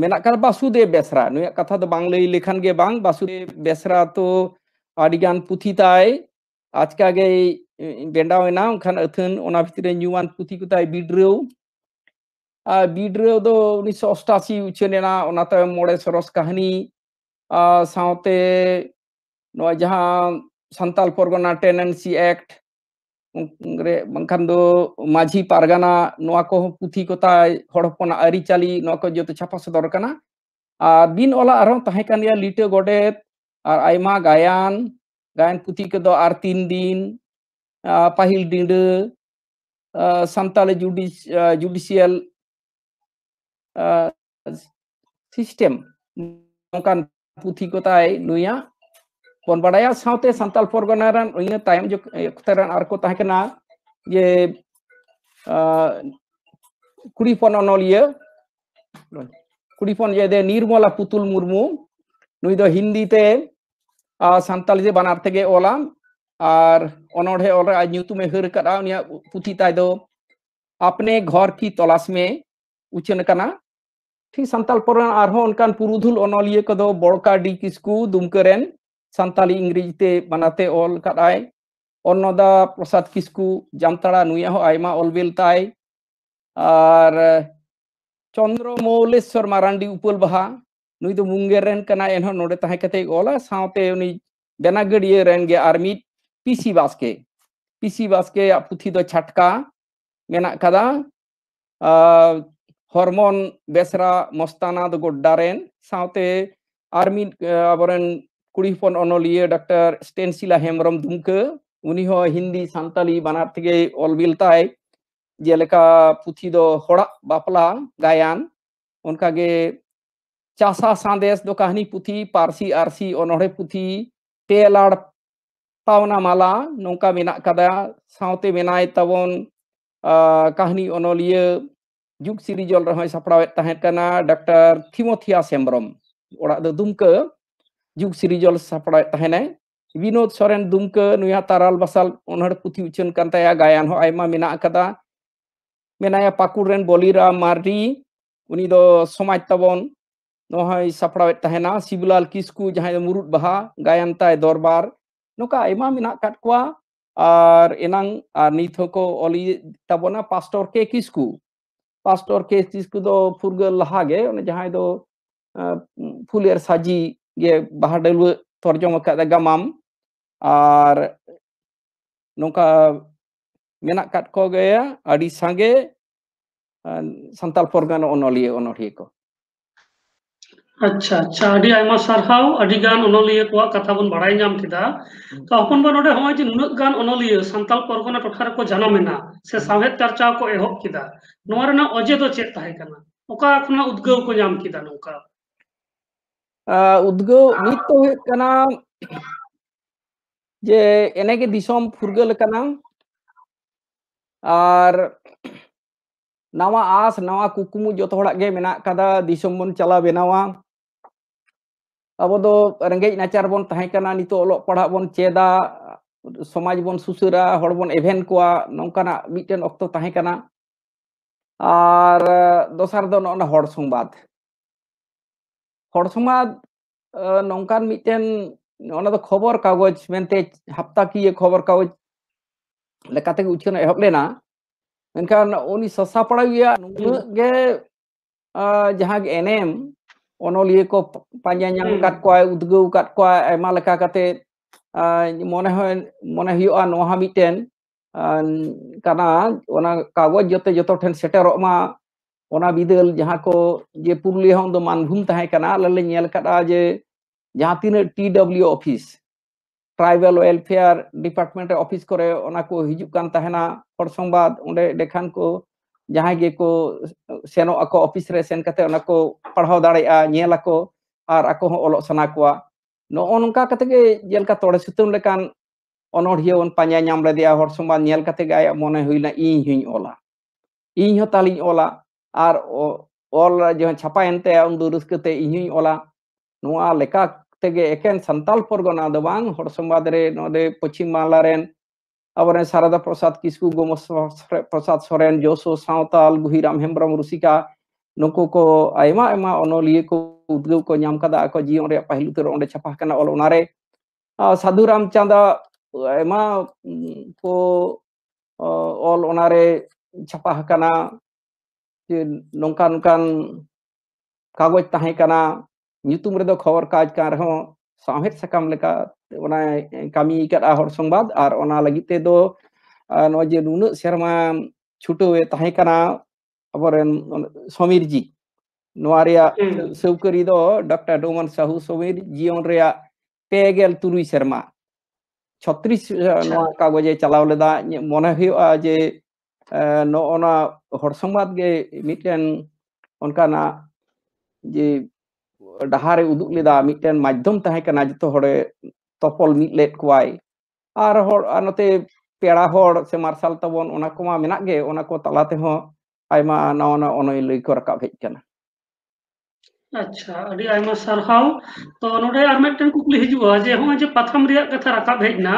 মেনাকার বাসুদেব বেসরা নুয়া কথা তো বাংলাই লেখান গে বাং বাসুদেব বেসরা তো আডিগান পুথি তাই আজকাগে ᱵᱮᱸᱰᱟᱣ ᱮᱱᱟ ᱚᱱᱠᱷᱟᱱ ᱟᱹᱛᱷᱟᱹᱱ ᱚᱱᱟ ᱵᱷᱤᱛᱨᱤ ᱨᱮ ᱧᱩᱢᱟᱱ ᱯᱩᱛᱷᱤ ᱠᱚ ᱛᱟᱭ ᱵᱤᱰᱨᱟᱹᱣ ᱟᱨ ᱵᱤᱰᱨᱟᱹᱣ ᱫᱚ ᱩᱱᱤᱥᱥᱚ ᱚᱥᱴᱟᱥᱤ ᱩᱪᱷᱟᱹᱱ ᱮᱱᱟ ᱚᱱᱟ ᱛᱟᱭᱚᱢ ᱢᱚᱬᱮ ᱥᱚᱨᱚᱥ ᱠᱟᱹᱦᱱᱤ ᱥᱟᱶᱛᱮ ᱱᱚᱣᱟ ᱡᱟᱦᱟᱸ ᱥᱟᱱᱛᱟᱞ ᱯᱚᱨᱜᱚᱱᱟ ᱴᱮᱱᱮᱱᱥᱤ ᱮᱠᱴ ᱨᱮ ᱵᱟᱝᱠᱷᱟᱱ ᱫᱚ ᱢᱟᱹᱡᱷᱤ ᱯᱟᱨᱜᱟᱱᱟ ᱱᱚᱣᱟ ᱠᱚ ᱯᱩᱛᱷᱤ ᱠᱚ ᱛᱟᱭ ᱦᱚᱲ ᱦᱚᱯᱚᱱᱟᱜ ᱟᱹᱨᱤᱪᱟᱹᱞᱤ ᱱᱚᱣᱟ ᱠᱚ ᱡᱚᱛᱚ ᱪᱷᱟᱯᱟ ᱥᱚᱫᱚᱨ ᱠᱟᱱᱟ ᱟᱨ ᱵᱤᱱ ᱚᱞᱟ ᱟᱨᱦᱚᱸ ᱛᱟᱦᱮᱸ ᱠᱟᱱ ᱜᱮᱭᱟ ᱞᱤᱴᱟᱹ ᱜᱚᱰᱮᱛ আর আইমা গায়ান গায়ান পুঁথি কেদো আর তিন দিন uh, pahil dinda uh, santala judici uh, judicial uh, system ᱱᱚᱝᱠᱟᱱ ᱯᱩᱛᱷᱤ ᱠᱚ ᱛᱟᱭ ᱱᱩᱭᱟ ᱵᱚᱱ ᱵᱟᱰᱟᱭᱟ ᱥᱟᱶᱛᱮ ᱥᱟᱱᱛᱟᱞ ᱯᱚᱨᱜᱚᱱᱟ ᱨᱮᱱ ᱤᱱᱟᱹ ᱛᱟᱭᱚᱢ ᱡᱚᱠ ᱚᱠᱛᱚᱨᱮᱱ ᱟᱨ ᱠᱚ ᱛᱟᱦᱮᱸ ᱠᱟᱱᱟ ᱡᱮ ᱠᱩᱲᱤ ᱯᱚᱱ ᱚᱱᱚᱞᱤᱭᱟᱹ ᱠᱩᱲᱤ ᱯᱚᱱ ᱡᱮᱫᱮ ᱱᱤᱨᱢᱚᱞᱟ ᱯᱩᱛᱩᱞ ᱢᱩᱨᱢᱩ ᱱᱩᱭ ᱫᱚ ᱦᱤᱱᱫᱤ ᱛᱮ ᱥᱟᱱᱛᱟᱞᱤ ᱛᱮ ᱵᱟᱱᱟᱨ ᱛᱮᱜᱮ ᱚᱞᱟ और अनोढ़े और आज न्यूतुमे हर करा उनिया पुती ताई दो अपने घर की तलाश में उचन करना ठीक संताल परगना आरहो उनकान पुरुधुल अनोलिए अनलिये कदो बड़का डी दुम करें संताली इंग्रजी ते बनाते ऑल कराय अन्नदा प्रसाद किसकू जामतरा नुया हो आयमा बिल ताई और चंद्र मौलेश्वर मारांडी उपल बहा नुई तो मुंगेरन रेन कना एनहो नोडे ताहे कते ऑला सावते उनी बेनागड़िये रेन आर्मी ᱯᱤᱥᱤ ᱵᱟᱥᱠᱮ ᱯᱤᱥᱤ ᱵᱟᱥᱠᱮᱭᱟᱜ ᱯᱩᱛᱷᱤ ᱫᱚ ᱪᱷᱟᱴᱠᱟ ᱢᱮᱱᱟᱜ ᱠᱟᱫᱟ ᱦᱚᱨᱢᱚᱱ ᱵᱮᱥᱨᱟ ᱢᱚᱥᱛᱟᱱᱟᱫ ᱜᱳᱰᱰᱟ ᱨᱮᱱ ᱥᱟᱶᱛᱮ ᱟᱨ ᱢᱤᱫ ᱟᱵᱚᱨᱮᱱ ᱠᱩᱲᱤ ᱦᱚᱯᱚᱱ ᱚᱱᱚᱞᱤᱭᱟᱹ ᱰᱟᱠᱛᱟᱨ ᱥᱴᱮᱱᱥᱤᱞᱟ ᱦᱮᱢᱵᱨᱚᱢ ᱫᱩᱢᱠᱟᱹ ᱩᱱᱤ ᱦᱚᱸ ᱦᱤᱱᱫᱤ ᱥᱟᱱᱛᱟᱞᱤ ᱵᱟᱱᱟᱨ ᱛᱮᱜᱮ ᱚᱞ ᱵᱤᱞ ᱛᱟᱭ ᱡᱮᱞᱮᱠᱟ ᱯᱩᱛᱷᱤ ᱫᱚ ᱦᱚᱲᱟᱜ ᱵᱟᱯᱞᱟ ᱜᱟᱭᱟᱱ ᱚᱱᱠᱟᱜᱮ ᱪᱟᱥᱟ ᱥᱟᱸᱫᱮᱥ ᱫᱚ ᱠᱟᱹᱦᱱᱤ ᱯᱩᱛᱷᱤ ᱯᱟᱹᱨᱥᱤ ᱟᱨᱥᱤ ᱚᱱᱚᱬᱦᱮ ᱯᱩᱛᱷᱤ ᱛᱮᱞᱟᱲ पावना माला नौका मे सावते मेना तबन कहानी अनलिया जुग सीरीजल रहा सपड़ा डॉक्टर थीमोथिया सेम्ब्रम दुमक जुग सीरीजल सपड़ा विनोद सरें दुमक नुया तारल बसाल पुथी उछन गायन मेना मेना पाकुड़े बलिरा मार्डी उन समाज तबन सपड़ा सिबुलाल किसकु जहां मुरुद बहा गायन दरबार ᱱᱚᱝᱠᱟ ᱟᱭᱢᱟ ᱢᱮᱱᱟᱜ ᱠᱟᱫ ᱠᱚᱣᱟ ᱟᱨ ᱮᱱᱟᱝ ᱟᱨ ᱱᱤᱛ ᱦᱚᱸᱠᱚ ᱚᱞᱤ ᱛᱟᱵᱚᱱᱟ ᱯᱟᱥᱴᱚᱨ ᱠᱮ ᱠᱤᱥᱠᱩ ᱯᱟᱥᱴᱚᱨ ᱠᱮ ᱠᱤᱥᱠᱩ ᱫᱚ ᱯᱷᱩᱨᱜᱟᱹᱞ ᱞᱟᱦᱟᱜᱮ ᱚᱱᱮ ᱡᱟᱦᱟᱸᱭ ᱫᱚ ᱯᱷᱩᱞᱮᱨ ᱥᱟᱡᱤ ᱜᱮ ᱵᱟᱦᱟ ᱰᱟᱹᱞᱣᱟᱹᱜ ᱛᱚᱨᱡᱚᱢ ᱟᱠᱟᱫᱟ ᱜᱟᱢᱟᱢ ᱟᱨ ᱱᱚᱝᱠᱟ ᱢᱮᱱᱟᱜ ᱠᱟᱫ ᱠᱚᱜᱮ ᱟᱹᱰᱤ ᱥᱟᱸᱜᱮ ᱥᱟᱱᱛᱟᱞ ᱯᱚᱨᱜᱟᱱᱟ ᱚᱱᱚᱞᱤᱭᱟᱹ ᱚᱱᱚᱲᱦᱤᱭᱟᱹ ᱠᱚ अच्छा अच्छा अडी आयमा सरहाव अडी गान कथा बन बड़ाई हम्म। तो अपन बन ओडे अनलिया संताल परगना टोठा को जन्मेना से सावेत चर्चा को एहोब केदा अजे तो चेत ताहे कना को नाम केदा उद्गव नित तो जे एने दिसम फुरगल और नवा आस नवा कुकुमु जो थोड़ा बन चला अब दो नाचार बन तहे पढ़ा बन चेदा समाज बन सुसुरा हड़ बन एभन को नोंकाना मिटन ओक्तो तहे और दोसार दो नोना संबाद हड़ संबाद मिटन खबर कागज मेनते हफ्ता खबर कागज उछन एह लेना मेनखान उनी ससा पड़ा गया नुगे जहां ᱚᱱᱚᱞᱤᱭᱟᱹ ᱠᱚ ᱯᱟᱸᱡᱟ ᱧᱟᱢ ᱟᱠᱟᱫ ᱠᱚᱣᱟᱭ ᱩᱫᱽᱜᱟᱹᱣ ᱟᱠᱟᱫ ᱠᱚᱣᱟᱭ ᱟᱭᱢᱟ ᱞᱮᱠᱟ ᱠᱟᱛᱮ ᱢᱚᱱᱮ ᱦᱚᱸ ᱢᱚᱱᱮ ᱦᱩᱭᱩᱜᱼᱟ ᱱᱚᱣᱟ ᱦᱚᱸ ᱢᱤᱫᱴᱮᱱ ᱠᱟᱱᱟ ᱚᱱᱟ ᱠᱟᱜᱚᱡᱽ ᱡᱚᱛᱚ ᱡᱚᱛᱚ ᱴᱷᱮᱱ ᱥᱮᱴᱮᱨᱚᱜ ᱢᱟ ᱚᱱᱟ ᱵᱤᱫᱟᱹᱞ ᱡᱟᱦᱟᱸ ᱠᱚ ᱡᱮ ᱯᱩᱨᱩᱞᱤᱭᱟᱹ ᱦᱚᱸ ᱫᱚ ᱢᱟᱱᱵᱷᱩᱢ ᱛᱟᱦᱮᱸ ᱠᱟᱱᱟ ᱟᱞᱮ ᱞᱮ ᱧᱮᱞ ᱟᱠᱟᱫᱟ ᱡᱮ ᱡᱟᱦᱟᱸ ᱛᱤᱱᱟᱹᱜ T W office tribal welfare ডিপার্টমেন্টের অফিস করে ওনা কো হিজুক কান তাহেনা হর সংবাদ ওंडे দেখখান কো ᱡᱟᱦᱟᱸᱭ ᱜᱮᱠᱚ ᱥᱮᱱᱚᱜ ᱟᱠᱚ ᱚᱯᱷᱤᱥ ᱨᱮ ᱥᱮᱱ ᱠᱟᱛᱮ ᱚᱱᱟ ᱠᱚ ᱯᱟᱲᱦᱟᱣ ᱫᱟᱲᱮᱭᱟᱜᱼᱟ ᱧᱮᱞ ᱟᱠᱚ ᱟᱨ ᱟᱠᱚ ᱦᱚᱸ ᱚᱞᱚᱜ ᱥᱟᱱᱟ ᱠᱚᱣᱟ ᱱᱚᱜᱼᱚ ᱱᱚᱝᱠᱟ ᱠᱟᱛᱮ ᱜᱮ ᱡᱮᱞᱮᱠᱟ ᱛᱚᱲᱮ ᱥᱩᱛᱟᱹᱢ ᱞᱮᱠᱟᱱ ᱚᱱᱚᱲᱦᱤᱭᱟᱹ ᱵᱚᱱ ᱯᱟᱸᱡᱟ ᱧᱟᱢ ᱞᱮᱫᱮᱭᱟ ᱦᱚᱲ ᱥᱚᱢᱟᱡᱽ ᱧᱮᱞ ᱠᱟᱛᱮ ᱜᱮ ᱟᱭᱟᱜ ᱢᱚᱱᱮ ᱦᱩᱭᱱᱟ ᱤᱧ ᱦᱚᱧ ᱚᱞᱟ ᱤᱧ ᱦᱚᱸ ᱛᱟᱞᱤᱧ ᱚᱞᱟ ᱟᱨ ᱚᱞ ᱡᱟᱦᱟᱸ ᱪᱷᱟᱯᱟᱭᱮᱱ ᱛᱟᱭᱟ ᱩᱱ ᱫᱚ ᱨᱟᱹᱥᱠᱟᱹᱛᱮ ᱤᱧ ᱦᱚᱧ ᱚᱞᱟ ᱱᱚᱣᱟ ᱞᱮᱠᱟ ᱛᱮᱜᱮ ᱮᱠᱮᱱ ᱥᱟᱱᱛᱟᱞ ᱯᱚᱨᱜᱚᱱᱟ ᱫᱚ ᱵᱟᱝ ᱦᱚᱲ ᱥᱚᱢᱟᱡᱽ ᱨᱮ ᱱᱚᱰᱮ ᱯᱚᱪᱷᱤᱢ ᱵᱟᱝᱞᱟ ᱨᱮᱱ अपने शारदा प्रसाद किसकू गोम प्रसाद सोरेन जोसो सावताल गुहिराम हेम्रम रुसिका नुकू को आयमा को उद्गव को नाम कदा को जीवन पहलू तर छापा ऑल ओनारे साधु रामचंद आयमा को ऑल ओनारे छापा नौका नौकान कागज तहकना खबर काज ᱨᱮᱫᱚ ᱠᱷᱚᱵᱚᱨ ᱠᱟᱡ ᱠᱟᱱ ᱚᱱᱟ ᱠᱟᱹᱢᱤ ᱟᱠᱟᱫᱟ ᱦᱚᱲ ᱥᱚᱝᱵᱟᱫ ᱟᱨ ᱚᱱᱟ ᱞᱟᱹᱜᱤᱫ ᱛᱮᱫᱚ ᱱᱚᱜᱼᱚᱭ ᱡᱮ ᱱᱩᱱᱟᱹᱜ ᱥᱮᱨᱢᱟ ᱪᱷᱩᱴᱟᱹᱣᱮ ᱛᱟᱦᱮᱸ ᱠᱟᱱᱟ ᱟᱵᱚᱨᱮᱱ ᱥᱚᱢᱤᱨᱡᱤ ᱱᱚᱣᱟ ᱨᱮᱭᱟᱜ ᱥᱟᱹᱣᱠᱟᱹᱨᱤ ᱫᱚ ᱰᱚᱠᱴᱚᱨ ᱰᱳᱢᱟᱱ ᱥᱟᱦᱩ ᱥᱚᱢᱤᱨ ᱡᱤᱭᱚᱱ ᱨᱮᱭᱟᱜ ᱯᱮᱜᱮᱞ ᱛᱩᱨᱩᱭ ᱥᱮᱨᱢᱟ ᱪᱷᱚᱛᱨᱤᱥ ᱱᱚᱣᱟ ᱠᱟᱜᱚᱡᱮ ᱪᱟᱞᱟᱣ ᱞᱮᱫᱟ ᱢᱚᱱᱮ ᱦᱩᱭᱩᱜᱼᱟ ᱡᱮ ᱱᱚᱜᱼᱚ ᱱᱚᱣᱟ ᱦᱚᱲ ᱥᱚᱝᱵᱟᱫ ᱜᱮ ᱢᱤᱫᱴᱮᱱ ᱚᱱᱠᱟᱱᱟᱜ ᱡᱮ ᱰᱟᱦᱟᱨᱮ ᱩᱫᱩᱜ ᱞᱮᱫᱟ ᱢᱤᱫᱴᱮᱱ ᱢᱟᱫᱽᱫᱷᱚᱢ ᱛᱟᱦᱮᱸ ᱠᱟᱱᱟ ᱡᱚᱛᱚ ᱦᱚᱲᱮ ᱛᱚᱯᱚᱞ ᱢᱤᱫ ᱞᱮᱫ ᱠᱚᱣᱟᱭ ᱟᱨ ᱦᱚᱲ ᱱᱚᱛᱮ ᱯᱮᱲᱟ ᱦᱚᱲ ᱥᱮ ᱢᱟᱨᱥᱟᱞ ᱛᱟᱵᱚᱱ ᱚᱱᱟ ᱠᱚᱢᱟ ᱢᱮᱱᱟᱜ ᱜᱮ ᱚᱱᱟ ᱠᱚ ᱛᱟᱞᱟ ᱛᱮᱦᱚᱸ ᱟᱭᱢᱟ ᱱᱟᱣᱟ ᱱᱟᱣᱟ ᱚᱱᱚᱭ ᱞᱟᱹᱭ ᱠᱚ ᱨᱟᱠᱟᱵ ᱦᱮᱡ ᱟᱠᱟᱱᱟ আচ্ছা আᱹᱰᱤ ᱟᱭᱢᱟ ᱥᱟᱨᱦᱟᱣ ᱛᱚ ᱱᱚᱰᱮ ᱟᱨ ᱢᱤᱫᱴᱮᱱ ᱠᱩᱠᱞᱤ ᱦᱤᱡᱩᱜᱼᱟ ᱡᱮ ᱱᱚᱜᱼᱚᱭ ᱡᱮ ᱯᱟᱛᱷᱟᱢ ᱨᱮᱭᱟᱜ ᱠᱟᱛᱷᱟ ᱨᱟᱠᱟᱵ ᱦᱮᱡ ᱮᱱᱟ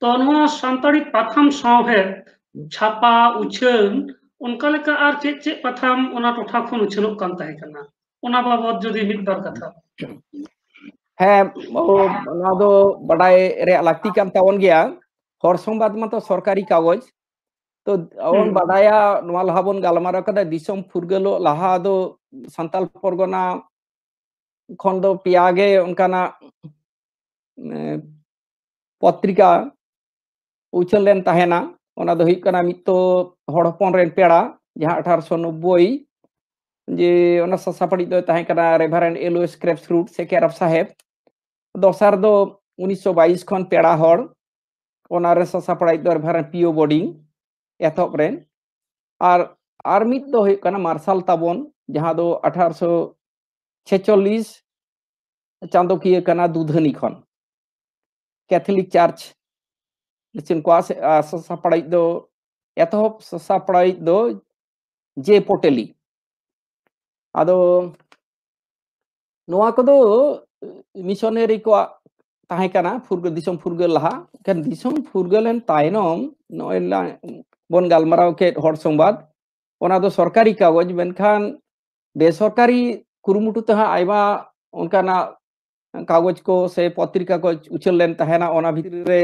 ᱛᱚ ᱱᱚᱣᱟ ᱥᱟᱱᱛᱟᱲᱤ ᱯᱟᱛᱷᱟᱢ ᱥᱟᱶᱦᱮᱫ ᱪᱷᱟᱯᱟ ᱩᱪᱷᱟᱹᱱ ᱚᱱᱠᱟ ᱞᱮᱠᱟ ᱟᱨ ᱪᱮᱫ ᱪᱮᱫ ᱯᱟᱛᱷᱟᱢ ᱚᱱᱟ ᱴᱚᱴᱷᱟ ᱠᱷᱚᱱ ᱩᱪᱷᱟᱹᱱᱚᱜ ᱠᱟᱱ ᱛᱟᱦᱮᱸ ᱠᱟᱱᱟ ᱚᱱᱟ ᱵᱟᱵᱚᱫ ᱡᱩᱫᱤ ᱢᱤᱫ ᱵᱟᱨ ᱠᱟᱛᱷᱟ हाँ संबाद मा तो सरकारी कागज तो बाडा लहाबन गलमारेम फुर्गल लहा सान परगना खनद पियागे उनकाना पत्रिका उछल हड़पन पेड़ा जहाँ अठारो नब्बे जे सासापड़ी रेभारेन एलो स्क्रेप्स रूट से कैरफ साहेब ᱫᱚᱥᱟᱨ ᱫᱚ 1922 ᱠᱷᱚᱱ ᱯᱮᱲᱟ ᱦᱚᱲ ᱚᱱᱟ ᱨᱮ ᱥᱟᱥᱟᱯᱲᱟᱭ ᱫᱚᱨᱵᱟᱨ ᱯᱤᱭᱳ ᱵᱳᱰᱤᱝ ᱮᱛᱚᱦᱚᱵ ᱨᱮᱱ ᱟᱨ ᱟᱨ ᱢᱤᱫ ᱫᱚ ᱦᱩᱭᱩᱜ ᱠᱟᱱᱟ ᱢᱟᱨᱥᱟᱞ ᱛᱟᱵᱚᱱ ᱡᱟᱦᱟᱸ ᱫᱚ 1846 ᱪᱟᱸᱫᱚ ᱠᱤᱭᱟᱹ ᱠᱟᱱᱟ ᱫᱩᱫᱷᱟᱹᱱᱤ ᱠᱷᱚᱱ कैथलिक चार्च सापड़ा दो एतहब सापड़ा दो जे पोटेली अदो नोआ को दो मिशनरी को फुर्ग फुर्ग लहा बन गलमारा के हर संबाद सरकारी कागज मेखान बेसरकारी कुरमुटू तक कागज को से पत्रिका को उछल लेना भित्री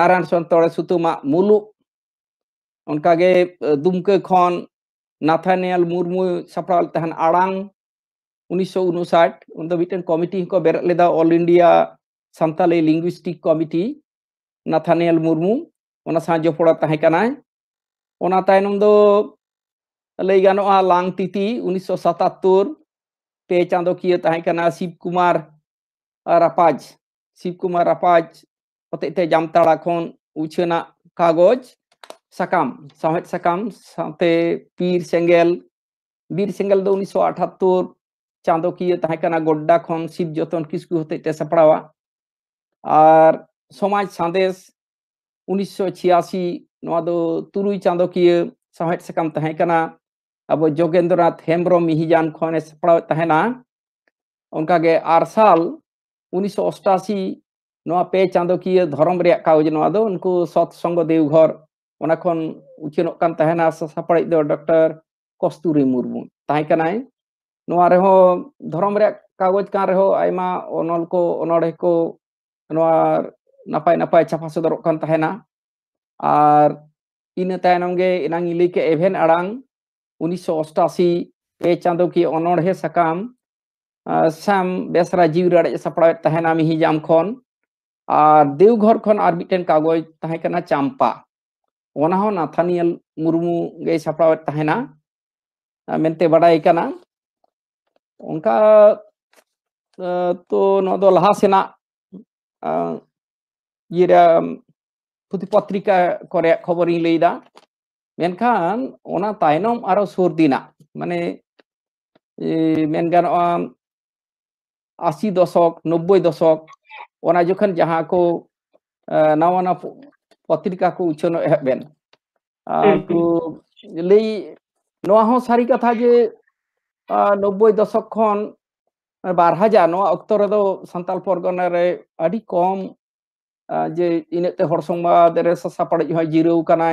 नारायण चंद्र सुतुमा मुलू उनका दुमक खन नाथानियल मुरमु सापड़ आड़ उन्नीसशनसाट मतलब कमिटी को बेरा all India Santal linguistic committee Nathaniel मुरमुना साजपड़ा लैगन लांग तीति उन्नीस सतहत्तर पे चादोकना शिव कुमार रापाज शिव कुमार रापाज हत जामता उछना कागज साकाम सहेज साकाम पीर सेंगल बीर सेंगल दो उन्नीस अठहत्तर चांदोकना गोड्डा खन शिव जतन किसकु हत्या सेपड़ा और समाज सादेश उन्नीस छियासी तुरु चांदोक साम तहकना अब जोगेंद्रनाथ हेम्रम मिहिजान खन उनका उनकागे आरसाल उन्नीस अष्टी ना पे चांदोक धर्म कागज ना उनको सत्संग देवघर उचन सापड़ डॉक्टर कस्तूरी मुर्मू तहकना धरम कागज कान रेल को नपाय नपाय छापा सदर और इनमे इनांग लैके एभन आड़ उन्नीस अष्टी पे चांदो की अनड़े साकाम श्याम बेसरा जीव आड़ सापड़ा मिहिजाम देवघर खन और मिट्टन कागज तहकना चाम्पा वह नाथानियल मुरमू गापड़ा मेनते बाड़ा ᱚᱱᱠᱟ ᱛᱚ ᱱᱚᱣᱟ ᱫᱚ ᱞᱟᱦᱟ ᱥᱮᱱᱟᱜ ᱤᱭᱟᱹᱨᱮ ᱯᱩᱛᱷᱤ ᱯᱚᱛᱨᱤᱠᱟ ᱠᱚᱨᱮ ᱠᱷᱚᱵᱚᱨᱤᱧ ᱞᱟᱹᱭᱫᱟ ᱢᱮᱱᱠᱷᱟᱱ ᱚᱱᱟ ᱛᱟᱭᱱᱚᱢ ᱟᱨᱚ ᱥᱩᱨ ᱫᱤᱱᱟᱜ ᱢᱟᱱᱮ ᱢᱮᱱ ᱜᱟᱱᱚᱜᱼᱟ ᱟᱥᱤ ᱫᱚᱥᱚᱠ ᱱᱚᱵᱵᱳᱭ ᱫᱚᱥᱚᱠ ᱚᱱᱟ ᱡᱚᱠᱷᱚᱱ ᱡᱟᱦᱟᱸ ᱠᱚ ᱱᱟᱣᱟ ᱱᱟᱣᱟ ᱯᱚᱛᱨᱤᱠᱟ ᱠᱚ ᱩᱪᱷᱟᱹᱱᱚᱜ ᱮᱦᱚᱵ ᱵᱮᱱ ᱞᱟᱹᱭ ᱱᱚᱣᱟ ᱦᱚᱸ ᱥᱟᱹᱨᱤ ᱠᱟᱛᱷᱟ ᱡᱮ नब्बे दशक खन बार हजार अक्तर दो सानाल परगनारे कम जे इनते संबाद सापाड़ हाँ जिरवाना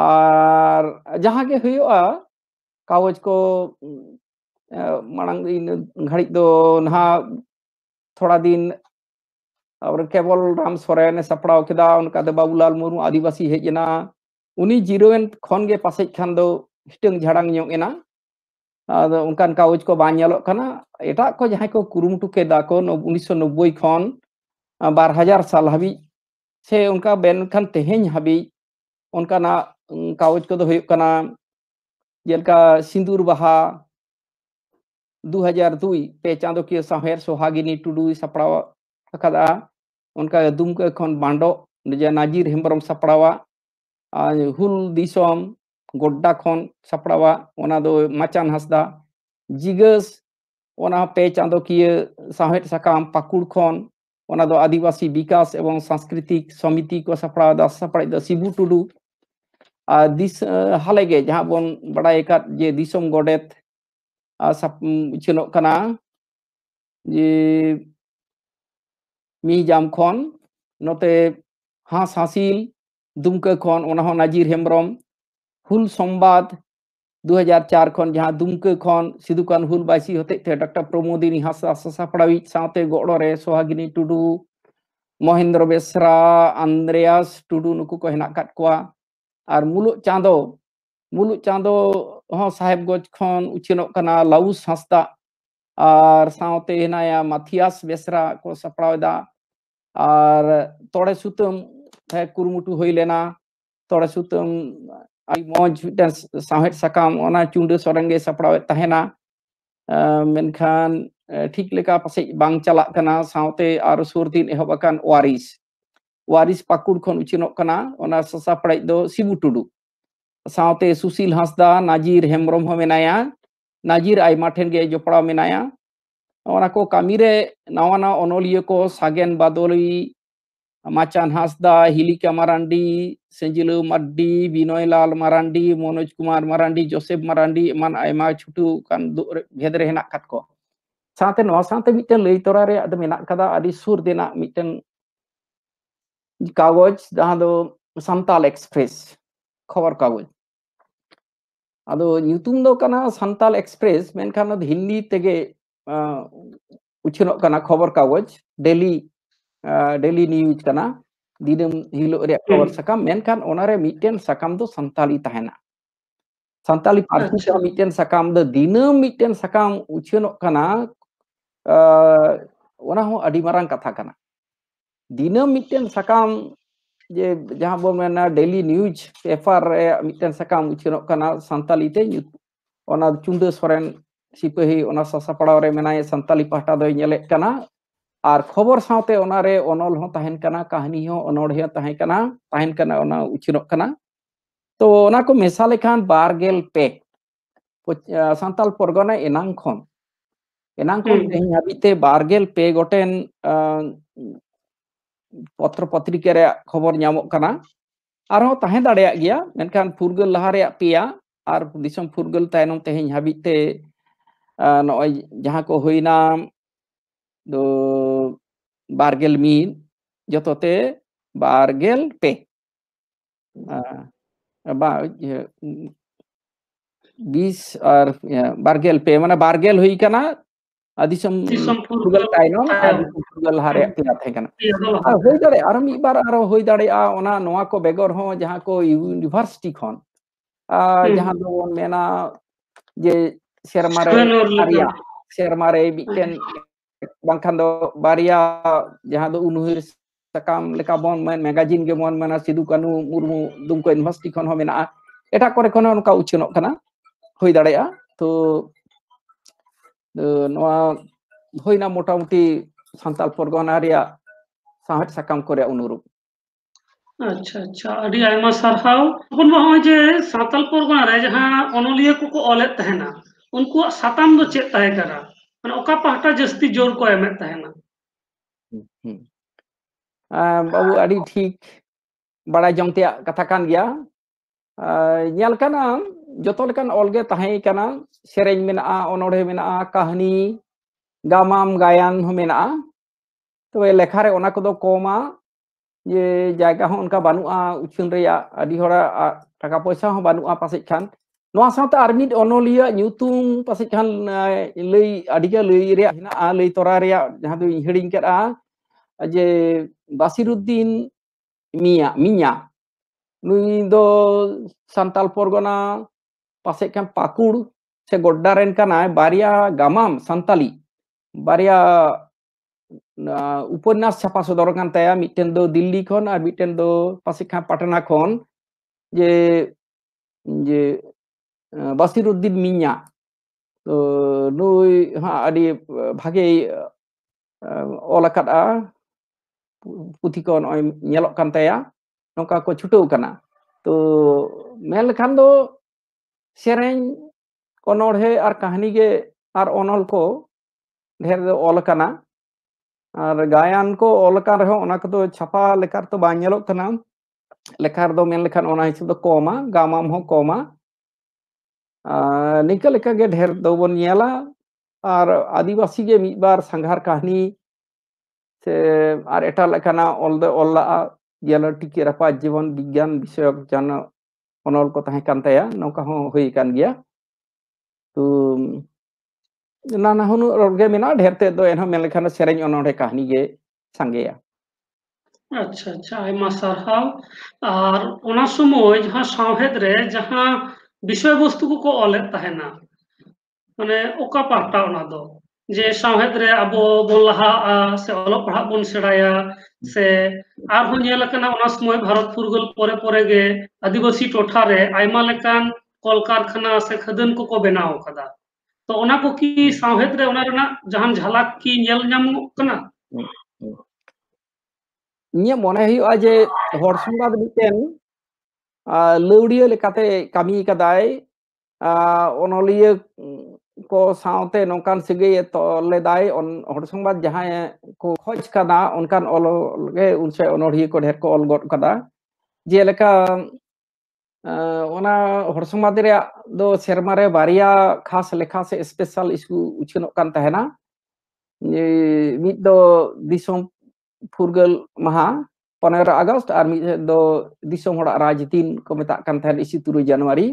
और जहाँ के कागज को मांग इन घड़ी दो ना थोड़ा दिन केवल राम सरें सपड़ा किया उनका बाबूलाल मुरमू आदिवासी हजना उन जिरवेन खनगे पासे खान हिटंग झाड़ा ᱚᱱᱠᱟᱱ ᱠᱟᱜᱚᱡᱽ ᱠᱚ ᱵᱟᱝ ᱧᱮᱞᱚᱜ ᱠᱟᱱᱟ ᱮᱴᱟᱜ ᱠᱚ ᱡᱟᱦᱟᱸᱭ ᱠᱚ ᱠᱩᱨᱩᱢᱩᱴᱩ ᱠᱮᱫᱟ ᱠᱚ 1990 ᱠᱷᱚᱱ 2000 ᱥᱟᱞ ᱦᱟᱹᱵᱤᱡ ᱥᱮ ᱚᱱᱠᱟ ᱵᱮᱱᱠᱷᱟᱱ ᱛᱮᱦᱮᱧ ᱦᱟᱹᱵᱤᱡ ᱚᱱᱠᱟᱱᱟᱜ ᱠᱟᱜᱚᱡᱽ ᱠᱚᱫᱚ ᱦᱩᱭᱩᱜ ᱠᱟᱱᱟ ᱡᱮᱞᱮᱠᱟ ᱥᱤᱸᱫᱩᱨ ᱵᱟᱦᱟ 2002 ᱯᱮ ᱪᱟᱸᱫᱳᱠᱤᱭᱟᱹ ᱥᱟᱶᱦᱮᱫ ᱥᱚᱦᱟᱜᱤᱱᱤ ᱴᱩᱰᱩᱭ ᱥᱟᱯᱲᱟᱣ ᱟᱠᱟᱫᱟ ᱚᱱᱠᱟ ᱫᱩᱢᱠᱟᱹ ᱠᱷᱚᱱ ᱵᱟᱸᱰᱚᱜ ᱱᱟᱡᱤᱨ ᱦᱮᱢᱵᱨᱚᱢ ᱥᱟᱯᱲᱟᱣᱟ ᱦᱩᱞ ᱫᱤᱥᱚᱢ ᱜᱚᱰᱰᱟ ᱠᱷᱚᱱ ᱥᱟᱯᱲᱟᱣᱟ ᱚᱱᱟ ᱫᱚ ᱢᱟᱪᱟᱱ ᱦᱟᱸᱥᱫᱟ ᱡᱤᱜᱟᱹᱥ ᱚᱱᱟ ᱯᱮ ᱪᱟᱸᱫᱚᱠᱤᱭᱟᱹ ᱥᱟᱶᱦᱮᱫ ᱥᱟᱠᱟᱢ ᱯᱟᱹᱠᱩᱲ ᱠᱷᱚᱱ ᱚᱱᱟ ᱫᱚ ᱟᱹᱫᱤᱵᱟᱹᱥᱤ ᱵᱤᱠᱟᱥ ᱮᱵᱚᱝ ᱥᱟᱝᱥᱠᱨᱤᱛᱤᱠ ᱥᱚᱢᱤᱛᱤ ᱠᱚ ᱥᱟᱯᱲᱟᱣᱫᱟ ᱥᱟᱯᱲᱟᱣᱤᱡ ᱫᱚ ᱥᱤᱵᱩ ᱴᱩᱰᱩ ᱟᱨ ᱫᱤᱥ ᱦᱟᱞᱮᱜᱮ ᱡᱟᱦᱟᱸ ᱵᱚᱱ ᱵᱟᱰᱟᱭ ᱟᱠᱟᱫ ᱡᱮ ᱫᱤᱥᱚᱢ ᱜᱚᱰᱮᱛ ᱩᱪᱷᱟᱹᱱᱚᱜ ᱠᱟᱱᱟ ᱡᱮ ᱢᱤᱦᱤᱡᱟᱢ ᱠᱷᱚᱱ ᱱᱚᱛᱮ ᱦᱟᱸᱥ ᱦᱟᱸᱥᱤᱞ ᱫᱩᱢᱠᱟᱹ ᱠᱷᱚᱱ ᱚᱱᱟ ᱦᱚᱸ ᱱᱟᱡᱤᱨ ᱦᱮᱢᱵᱨᱚᱢ ᱦᱩᱞ ᱥᱚᱢᱵᱟᱫ 2004 ᱠᱷᱚᱱ ᱡᱟᱦᱟᱸ ᱫᱩᱢᱠᱟᱹ ᱠᱷᱚᱱ ᱥᱤᱫᱩ ᱠᱟᱱ ᱦᱩᱞ ᱵᱟᱭᱥᱤ ᱦᱚᱛᱮᱡ ᱛᱮ ᱰᱚᱠᱴᱚᱨ ᱯᱨᱚᱢᱳᱫᱤᱱᱤ ᱦᱟᱸᱥᱫᱟ ᱥᱟᱥᱟᱯᱲᱟᱣᱤᱡ ᱥᱟᱶᱛᱮ ᱜᱚᱲᱚ ᱨᱮ ᱥᱚᱦᱟᱜᱤᱱᱤ ᱴᱩᱰᱩ महेंद्र बेसरा आंद्रेयास टुडू नुकु को हेना काट कोआ और मुलु चांदो मुलु चांदो हो साहेबगंज खन उचिनो कना लाउस हस्ता और साथे हेनाया माथियास बेसरा को सपड़ावदा और तोड़े सुतम है कुरमुटु होइलेना तोड़े सुतम ᱟᱹᱰᱤ ᱢᱚᱡᱽ ᱢᱤᱫᱴᱟᱝ ᱥᱟᱶᱦᱮᱫ ᱥᱟᱠᱟᱢ ᱚᱱᱟ ᱪᱩᱸᱰᱟᱹ ᱥᱚᱨᱮᱱ ᱜᱮ ᱥᱟᱯᱲᱟᱣᱮᱫ ᱛᱟᱦᱮᱱᱟ ᱢᱮᱱᱠᱷᱟᱱ ᱴᱷᱤᱠ ᱞᱮᱠᱟ ᱯᱟᱥᱮᱡ ᱵᱟᱝ ᱪᱟᱞᱟᱜ ᱠᱟᱱᱟ ᱥᱟᱶᱛᱮ ᱟᱨ ᱥᱩᱨ ᱫᱤᱱ ᱮᱦᱚᱵ ᱟᱠᱟᱱ ᱣᱟᱨᱤᱥ ᱣᱟᱨᱤᱥ ᱯᱟᱠᱩᱲ ᱠᱷᱚᱱ ᱩᱪᱷᱟᱹᱱᱚᱜ ᱠᱟᱱᱟ ᱚᱱᱟ ᱥᱟᱥᱟᱯᱲᱮᱡ ᱫᱚ ᱥᱤᱵᱩ ᱴᱩᱰᱩ ᱥᱟᱶᱛᱮ ᱥᱩᱥᱤᱞ ᱦᱟᱸᱥᱫᱟ ᱱᱟᱡᱤᱨ ᱦᱮᱢᱵᱨᱚᱢ ᱦᱚᱸ ᱢᱮᱱᱟᱭᱟ ᱱᱟᱡᱤᱨ ᱟᱭᱢᱟ ᱴᱷᱮᱱ ᱜᱮ ᱡᱚᱯᱲᱟᱣ ᱢᱮᱱᱟᱭᱟ ᱚᱱᱟ ᱠᱚ ᱠᱟᱹᱢᱤ ᱨᱮ ᱱᱟᱣᱟ ᱱᱟᱣᱟ ᱚᱱᱚᱞᱤᱭᱟᱹ ᱠᱚ ᱥᱟᱜᱮᱱ ᱵᱟᱫᱚᱞᱤ Macan Hasda, Hilika Marandi, Senjilu Mardi, Binoy Lal Marandi, Manoj Kumar Marandi, Joseph Marandi, eman ᱟᱭᱢᱟ ᱪᱷᱩᱴᱩ ᱠᱟᱱ ᱵᱷᱮᱫ ᱨᱮ ᱦᱮᱱᱟᱜ ᱠᱟᱫ ᱠᱚ ᱥᱟᱶᱛᱮ ᱱᱚᱣᱟ ᱥᱟᱶᱛᱮ ᱢᱤᱫᱴᱮᱱ ᱞᱟᱹᱭ ᱛᱚᱨᱟ ᱨᱮᱭᱟᱜ ᱫᱚ ᱢᱮᱱᱟᱜ ᱠᱟᱫᱟ ᱟᱹᱰᱤ ᱥᱩᱨ ᱫᱤᱱᱟᱜ ᱢᱤᱫᱴᱮᱱ ᱠᱟᱜᱚᱡᱽ ᱡᱟᱦᱟᱸ ᱫᱚ ᱥᱟᱱᱛᱟᱞ ᱮᱠᱥᱯᱨᱮᱥ ᱠᱷᱚᱵᱚᱨ ᱠᱟᱜᱚᱡᱽ ᱟᱫᱚ ᱧᱩᱛᱩᱢ ᱫᱚ ᱠᱟᱱᱟ ᱥᱟᱱᱛᱟᱞ ᱮᱠᱥᱯᱨᱮᱥ ᱢᱮᱱᱠᱷᱟᱱ ᱚᱱᱟ ᱫᱚ ᱦᱤᱱᱫᱤ ᱛᱮᱜᱮ ᱩᱪᱷᱟᱹᱱᱚᱜ ᱠᱟᱱᱟ ᱠᱷᱚᱵᱚᱨ ᱠᱟᱜᱚᱡᱽ daily Ah, daily news kana dinam hilo re cover sakam menkan onare miten sakam do santali tahena santali hmm. parsi sa miten sakam do diem miten sakam uchino kana ah, ona ho adi marang katha kana dinam miten sakam je jaha bo mena daily news paper re miten sakam uchino kana santali te ona chundes foren sipahi ona sasa padare menaye santali pahta do nyele kana और खबर साते अनल कहानी अनड़ेना उछन तो मशा लेखान बारगेल पे सानल परगना एनांग एनांग हाबीते बारगे पे गटे पत्र पत्रिका खबर नाम दिया फुरगल लहा रहा पे और फुर्गल तहन तेज हाबीते नई जहाँ को होना ᱫᱚ ᱵᱟᱨᱜᱮᱞ ᱢᱤᱫ ᱡᱚᱛᱚᱛᱮ ᱵᱟᱨᱜᱮᱞ ᱯᱮ ᱵᱤᱥ ᱟᱨ ᱵᱟᱨᱜᱮᱞ ᱯᱮ ᱢᱟᱱᱮ ᱵᱟᱨᱜᱮᱞ ᱦᱩᱭ ᱠᱟᱱᱟ ᱫᱤᱥᱚᱢ ᱯᱷᱩᱨᱜᱟᱹᱞ ᱛᱟᱭᱱᱚᱢ ᱟᱨ ᱯᱷᱩᱨᱜᱟᱹᱞ ᱞᱟᱦᱟ ᱨᱮᱭᱟᱜ ᱛᱮᱱᱟ ᱛᱟᱦᱮᱸ ᱠᱟᱱᱟ ᱟᱨ ᱦᱩᱭ ᱫᱟᱲᱮᱭᱟᱜᱼᱟ ᱟᱨ ᱢᱤᱫ ᱵᱟᱨ ᱟᱨᱚ ᱦᱩᱭ ᱫᱟᱲᱮᱭᱟᱜᱼᱟ ᱚᱱᱟ ᱱᱚᱣᱟ ᱠᱚ ᱵᱮᱜᱚᱨ ᱦᱚᱸ ᱡᱟᱦᱟᱸ ᱠᱚ ᱤᱭᱩᱱᱤᱵᱷᱟᱨᱥᱤᱴᱤ ᱠᱷᱚᱱ ᱡᱟᱦᱟᱸ ᱫᱚᱵᱚᱱ ᱢᱮᱱᱟ ᱡᱮ ᱥᱮᱨᱢᱟ ᱨᱮ ᱥᱮᱨᱢᱟ ᱨᱮ ᱢᱤᱫᱴᱮᱱ ᱵᱟᱝᱠᱷᱟᱱ ᱫᱚ ᱵᱟᱨᱭᱟ ᱡᱟᱦᱟᱸ ᱫᱚ ᱩᱱᱩᱦᱤᱨ ᱥᱟᱠᱟᱢ ᱞᱮᱠᱟ ᱵᱚᱱ ᱢᱮᱱ ᱢᱮᱜᱟᱡᱤᱱ ᱜᱮ ᱵᱚᱱ ᱢᱮᱱᱟ ᱥᱤᱫᱩ ᱠᱟᱹᱱᱩ ᱢᱩᱨᱢᱩ ᱫᱩᱢᱠᱟ ᱤᱱᱵᱷᱟᱨᱥᱤᱴᱤ ᱠᱷᱚᱱ ᱦᱚᱸ ᱢᱮᱱᱟᱜᱼᱟ ᱮᱴᱟᱜ ᱠᱚᱨᱮ ᱠᱷᱚᱱ ᱦᱚᱸ ᱱᱚᱝᱠᱟ ᱩᱪᱷᱟᱹᱱᱚᱜ ᱠᱟᱱᱟ ᱦᱩᱭ ᱫᱟᱲᱮᱭᱟᱜᱼᱟ ᱛᱚ ᱱᱚᱣᱟ ᱦᱩᱭᱱᱟ ᱢᱚᱴᱟᱢᱩᱴᱤ ᱥᱟᱱᱛᱟᱞ ᱯᱚᱨᱜᱚᱱᱟ ᱨᱮᱭᱟᱜ ᱥᱟᱶᱦᱮᱫ ᱥᱟᱠᱟᱢ ᱠᱚ ᱨᱮᱭᱟᱜ ᱚᱱᱩᱨᱩᱯ अच्छा अच्छा अभी आयमा सारहाव अपन नॉय जे सातल परगना रे जहां अनलिया को को ओलेत तहना उनको साताम दो चेत तहे करा ᱢᱟᱱᱮ ᱚᱠᱟ ᱯᱟᱦᱴᱟ ᱡᱟᱹᱥᱛᱤ ᱡᱳᱨ ᱠᱚ ᱮᱢᱮᱫ ᱛᱟᱦᱮᱱᱟ ᱵᱟᱹᱵᱩ ᱟᱹᱰᱤ ᱴᱷᱤᱠ ᱵᱟᱲᱟᱭ ᱡᱚᱝ ᱛᱮᱭᱟᱜ ᱠᱟᱛᱷᱟ ᱠᱟᱱ ᱜᱮᱭᱟ ᱧᱮᱞ ᱠᱟᱱᱟ ᱡᱚᱛᱚ ᱞᱮᱠᱟᱱ ᱚᱞᱜᱮ ᱛᱟᱦᱮᱸ ᱠᱟᱱᱟ ᱥᱮᱨᱮᱧ ᱢᱮᱱᱟᱜᱼᱟ ᱚᱱᱚᱲᱦᱮ ᱢᱮᱱᱟᱜᱼᱟ ᱠᱟᱹᱦᱱᱤ ᱜᱟᱢᱟᱢ ᱜᱟᱭᱟᱱ ᱦᱚᱸ ᱢᱮᱱᱟᱜᱼᱟ ᱛᱚᱵᱮ ᱞᱮᱠᱷᱟ ᱨᱮ ᱚᱱᱟ ᱠᱚᱫᱚ ᱠᱚᱢᱟ ᱡᱮ ᱡᱟᱭᱜᱟ ᱦᱚᱸ ᱚᱱᱠᱟ ᱵᱟᱹᱱᱩᱜᱼᱟ ᱩᱪᱷᱟᱹᱱ ᱨᱮᱭᱟᱜ ᱟᱹᱰᱤ ᱦᱚᱲᱟᱜ ᱴᱟᱠᱟ ᱯᱚᱭᱥᱟ ᱦᱚᱸ ᱵᱟᱹᱱᱩᱜᱼᱟ ᱯᱟᱥᱮᱡ ᱠᱷᱟᱱ ᱱᱚᱣᱟ ᱥᱟᱶᱛᱮ ᱟᱨ ᱢᱤᱫ ᱚᱱᱚᱞᱤᱭᱟᱹ ᱧᱩᱛᱩᱢ ᱯᱟᱥᱮᱡ ᱠᱷᱟᱱ ᱞᱟᱹᱭ ᱟᱹᱰᱤᱜᱮ ᱞᱟᱹᱭ ᱨᱮᱭᱟᱜ ᱦᱮᱱᱟᱜᱼᱟ ᱞᱟᱹᱭ ᱛᱚᱨᱟ ᱨᱮᱭᱟᱜ ᱡᱟᱦᱟᱸ ᱫᱚ ᱤᱧ ᱦᱤᱲᱤᱧ ᱠᱮᱫᱼᱟ ᱡᱮ ᱵᱟᱥᱤᱨᱩᱫᱽᱫᱤᱱ ᱢᱤᱭᱟ ᱢᱤᱧᱟ ᱱᱩᱭ ᱫᱚ ᱥᱟᱱᱛᱟᱞ ᱯᱚᱨᱜᱚᱱᱟ ᱯᱟᱥᱮᱡ ᱠᱷᱟᱱ ᱯᱟᱠᱩᱲ ᱥᱮ ᱜᱚᱰᱰᱟ ᱨᱮᱱ ᱠᱟᱱᱟᱭ ᱵᱟᱨᱭᱟ ᱜᱟᱢᱟᱢ ᱥᱟᱱᱛᱟᱞᱤ ᱵᱟᱨᱭᱟ ᱩᱯᱚᱱᱱᱟᱥ ᱪᱷᱟᱯᱟ ᱥᱚᱫᱚᱨ ᱟᱠᱟᱱ ᱛᱟᱭᱟ ᱢᱤᱫᱴᱮᱱ ᱫᱚ ᱫᱤল্ᱞᱤ ᱠᱷᱚᱱ ᱟᱨ ᱢᱤᱫᱴᱮᱱ ᱫᱚ ᱯᱟᱥᱮᱡ ᱠᱷᱟᱱ ᱯᱟᱴᱱᱟ ᱠᱷᱚᱱ ᱡᱮ ᱡᱮ बसिरुद्दीन मीना तो नई हाँ भागे ओल पुथी को नोलोकता नौका को छुटा तो मेलखान सेरे अनहे और कहानी के और अनल को ढेर ओल और गायन को ओल रहे छापा लेकर तो बालोकना लेकर कमा गाम कमा निकलका के ढेर दोबन येला आर आदिवासी के मी बार संघार कहानी से आर एटा लकना ऑल द ऑल आ जीवन विज्ञान विषय जान अनल को ताहे कांतया नौका हो तो ना ना हुनु रगे ढेर ते दो एनो मेल कहानी के संगेया अच्छा अच्छा आई और समय जहां सावेद रे जहां ᱵᱤᱥᱚᱭ ᱵᱚᱥᱛᱩ ᱠᱚ ᱠᱚ ᱚᱞᱮᱫ ᱛᱟᱦᱮᱱᱟ ᱢᱟᱱᱮ ᱚᱠᱟ ᱯᱟᱦᱴᱟ ᱚᱱᱟ ᱫᱚ ᱡᱮ ᱥᱟᱶᱦᱮᱫ ᱨᱮ ᱟᱵᱚ ᱵᱚᱱ ᱞᱟᱦᱟᱜᱼᱟ ᱥᱮ ᱚᱞᱚᱜ ᱯᱟᱲᱦᱟᱜ ᱵᱚᱱ ᱥᱮᱬᱟᱭᱟ ᱥᱮ ᱟᱨᱦᱚᱸ ᱧᱮᱞ ᱟᱠᱟᱱᱟ ᱚᱱᱟ ᱥᱚᱢᱚᱭ ᱵᱷᱟᱨᱚᱛ ᱯᱷᱩᱨᱜᱟᱹᱞ ᱯᱚᱨᱮ ᱯᱚᱨᱮ ᱜᱮ ᱟᱹᱫᱤᱵᱟᱹᱥᱤ ᱴᱚᱴᱷᱟ ᱨᱮ ᱟᱭᱢᱟ ᱞᱮᱠᱟᱱ ᱠᱚᱞᱠᱟᱨᱠᱷᱟᱱᱟ ᱥᱮ ᱠᱷᱟᱫᱟᱱ ᱠᱚ ᱠᱚ ᱵᱮᱱᱟᱣ ᱟᱠᱟᱫᱟ तो ओना को की सावहेद रे ओना रेना जहां झलक की नेल नाम कना ᱤᱧᱟᱹᱜ ᱢᱚᱱᱮ ᱦᱩᱭᱩᱜᱼᱟ ᱡᱮ ᱦᱚᱲ ᱥᱚᱢᱟᱡᱽ ᱢᱤᱫᱴᱮᱱ लौड़िया लेकाते कमी कदाय अनोलिय को साउते नोकान सिगे को खोज कदा उनकान उनसे अनोरिय को ढेर को ओल गोट कदा जे लेका ओना खास लेखा से स्पेशल इसको उचिन फुरगल महा ᱯᱚᱱᱮᱨᱚ ᱟᱜᱚᱥᱴ ᱟᱨ ᱢᱤᱫ ᱫᱚ ᱫᱤᱥᱚᱢ ᱦᱚᱲᱟᱜ ᱨᱟᱡᱽᱫᱤᱱ ᱠᱚ ᱢᱮᱛᱟᱜ ᱠᱟᱱ ᱛᱟᱦᱮᱱ ᱤᱥᱤ ᱛᱩᱨᱩᱭ ᱡᱟᱱᱩᱣᱟᱨᱤ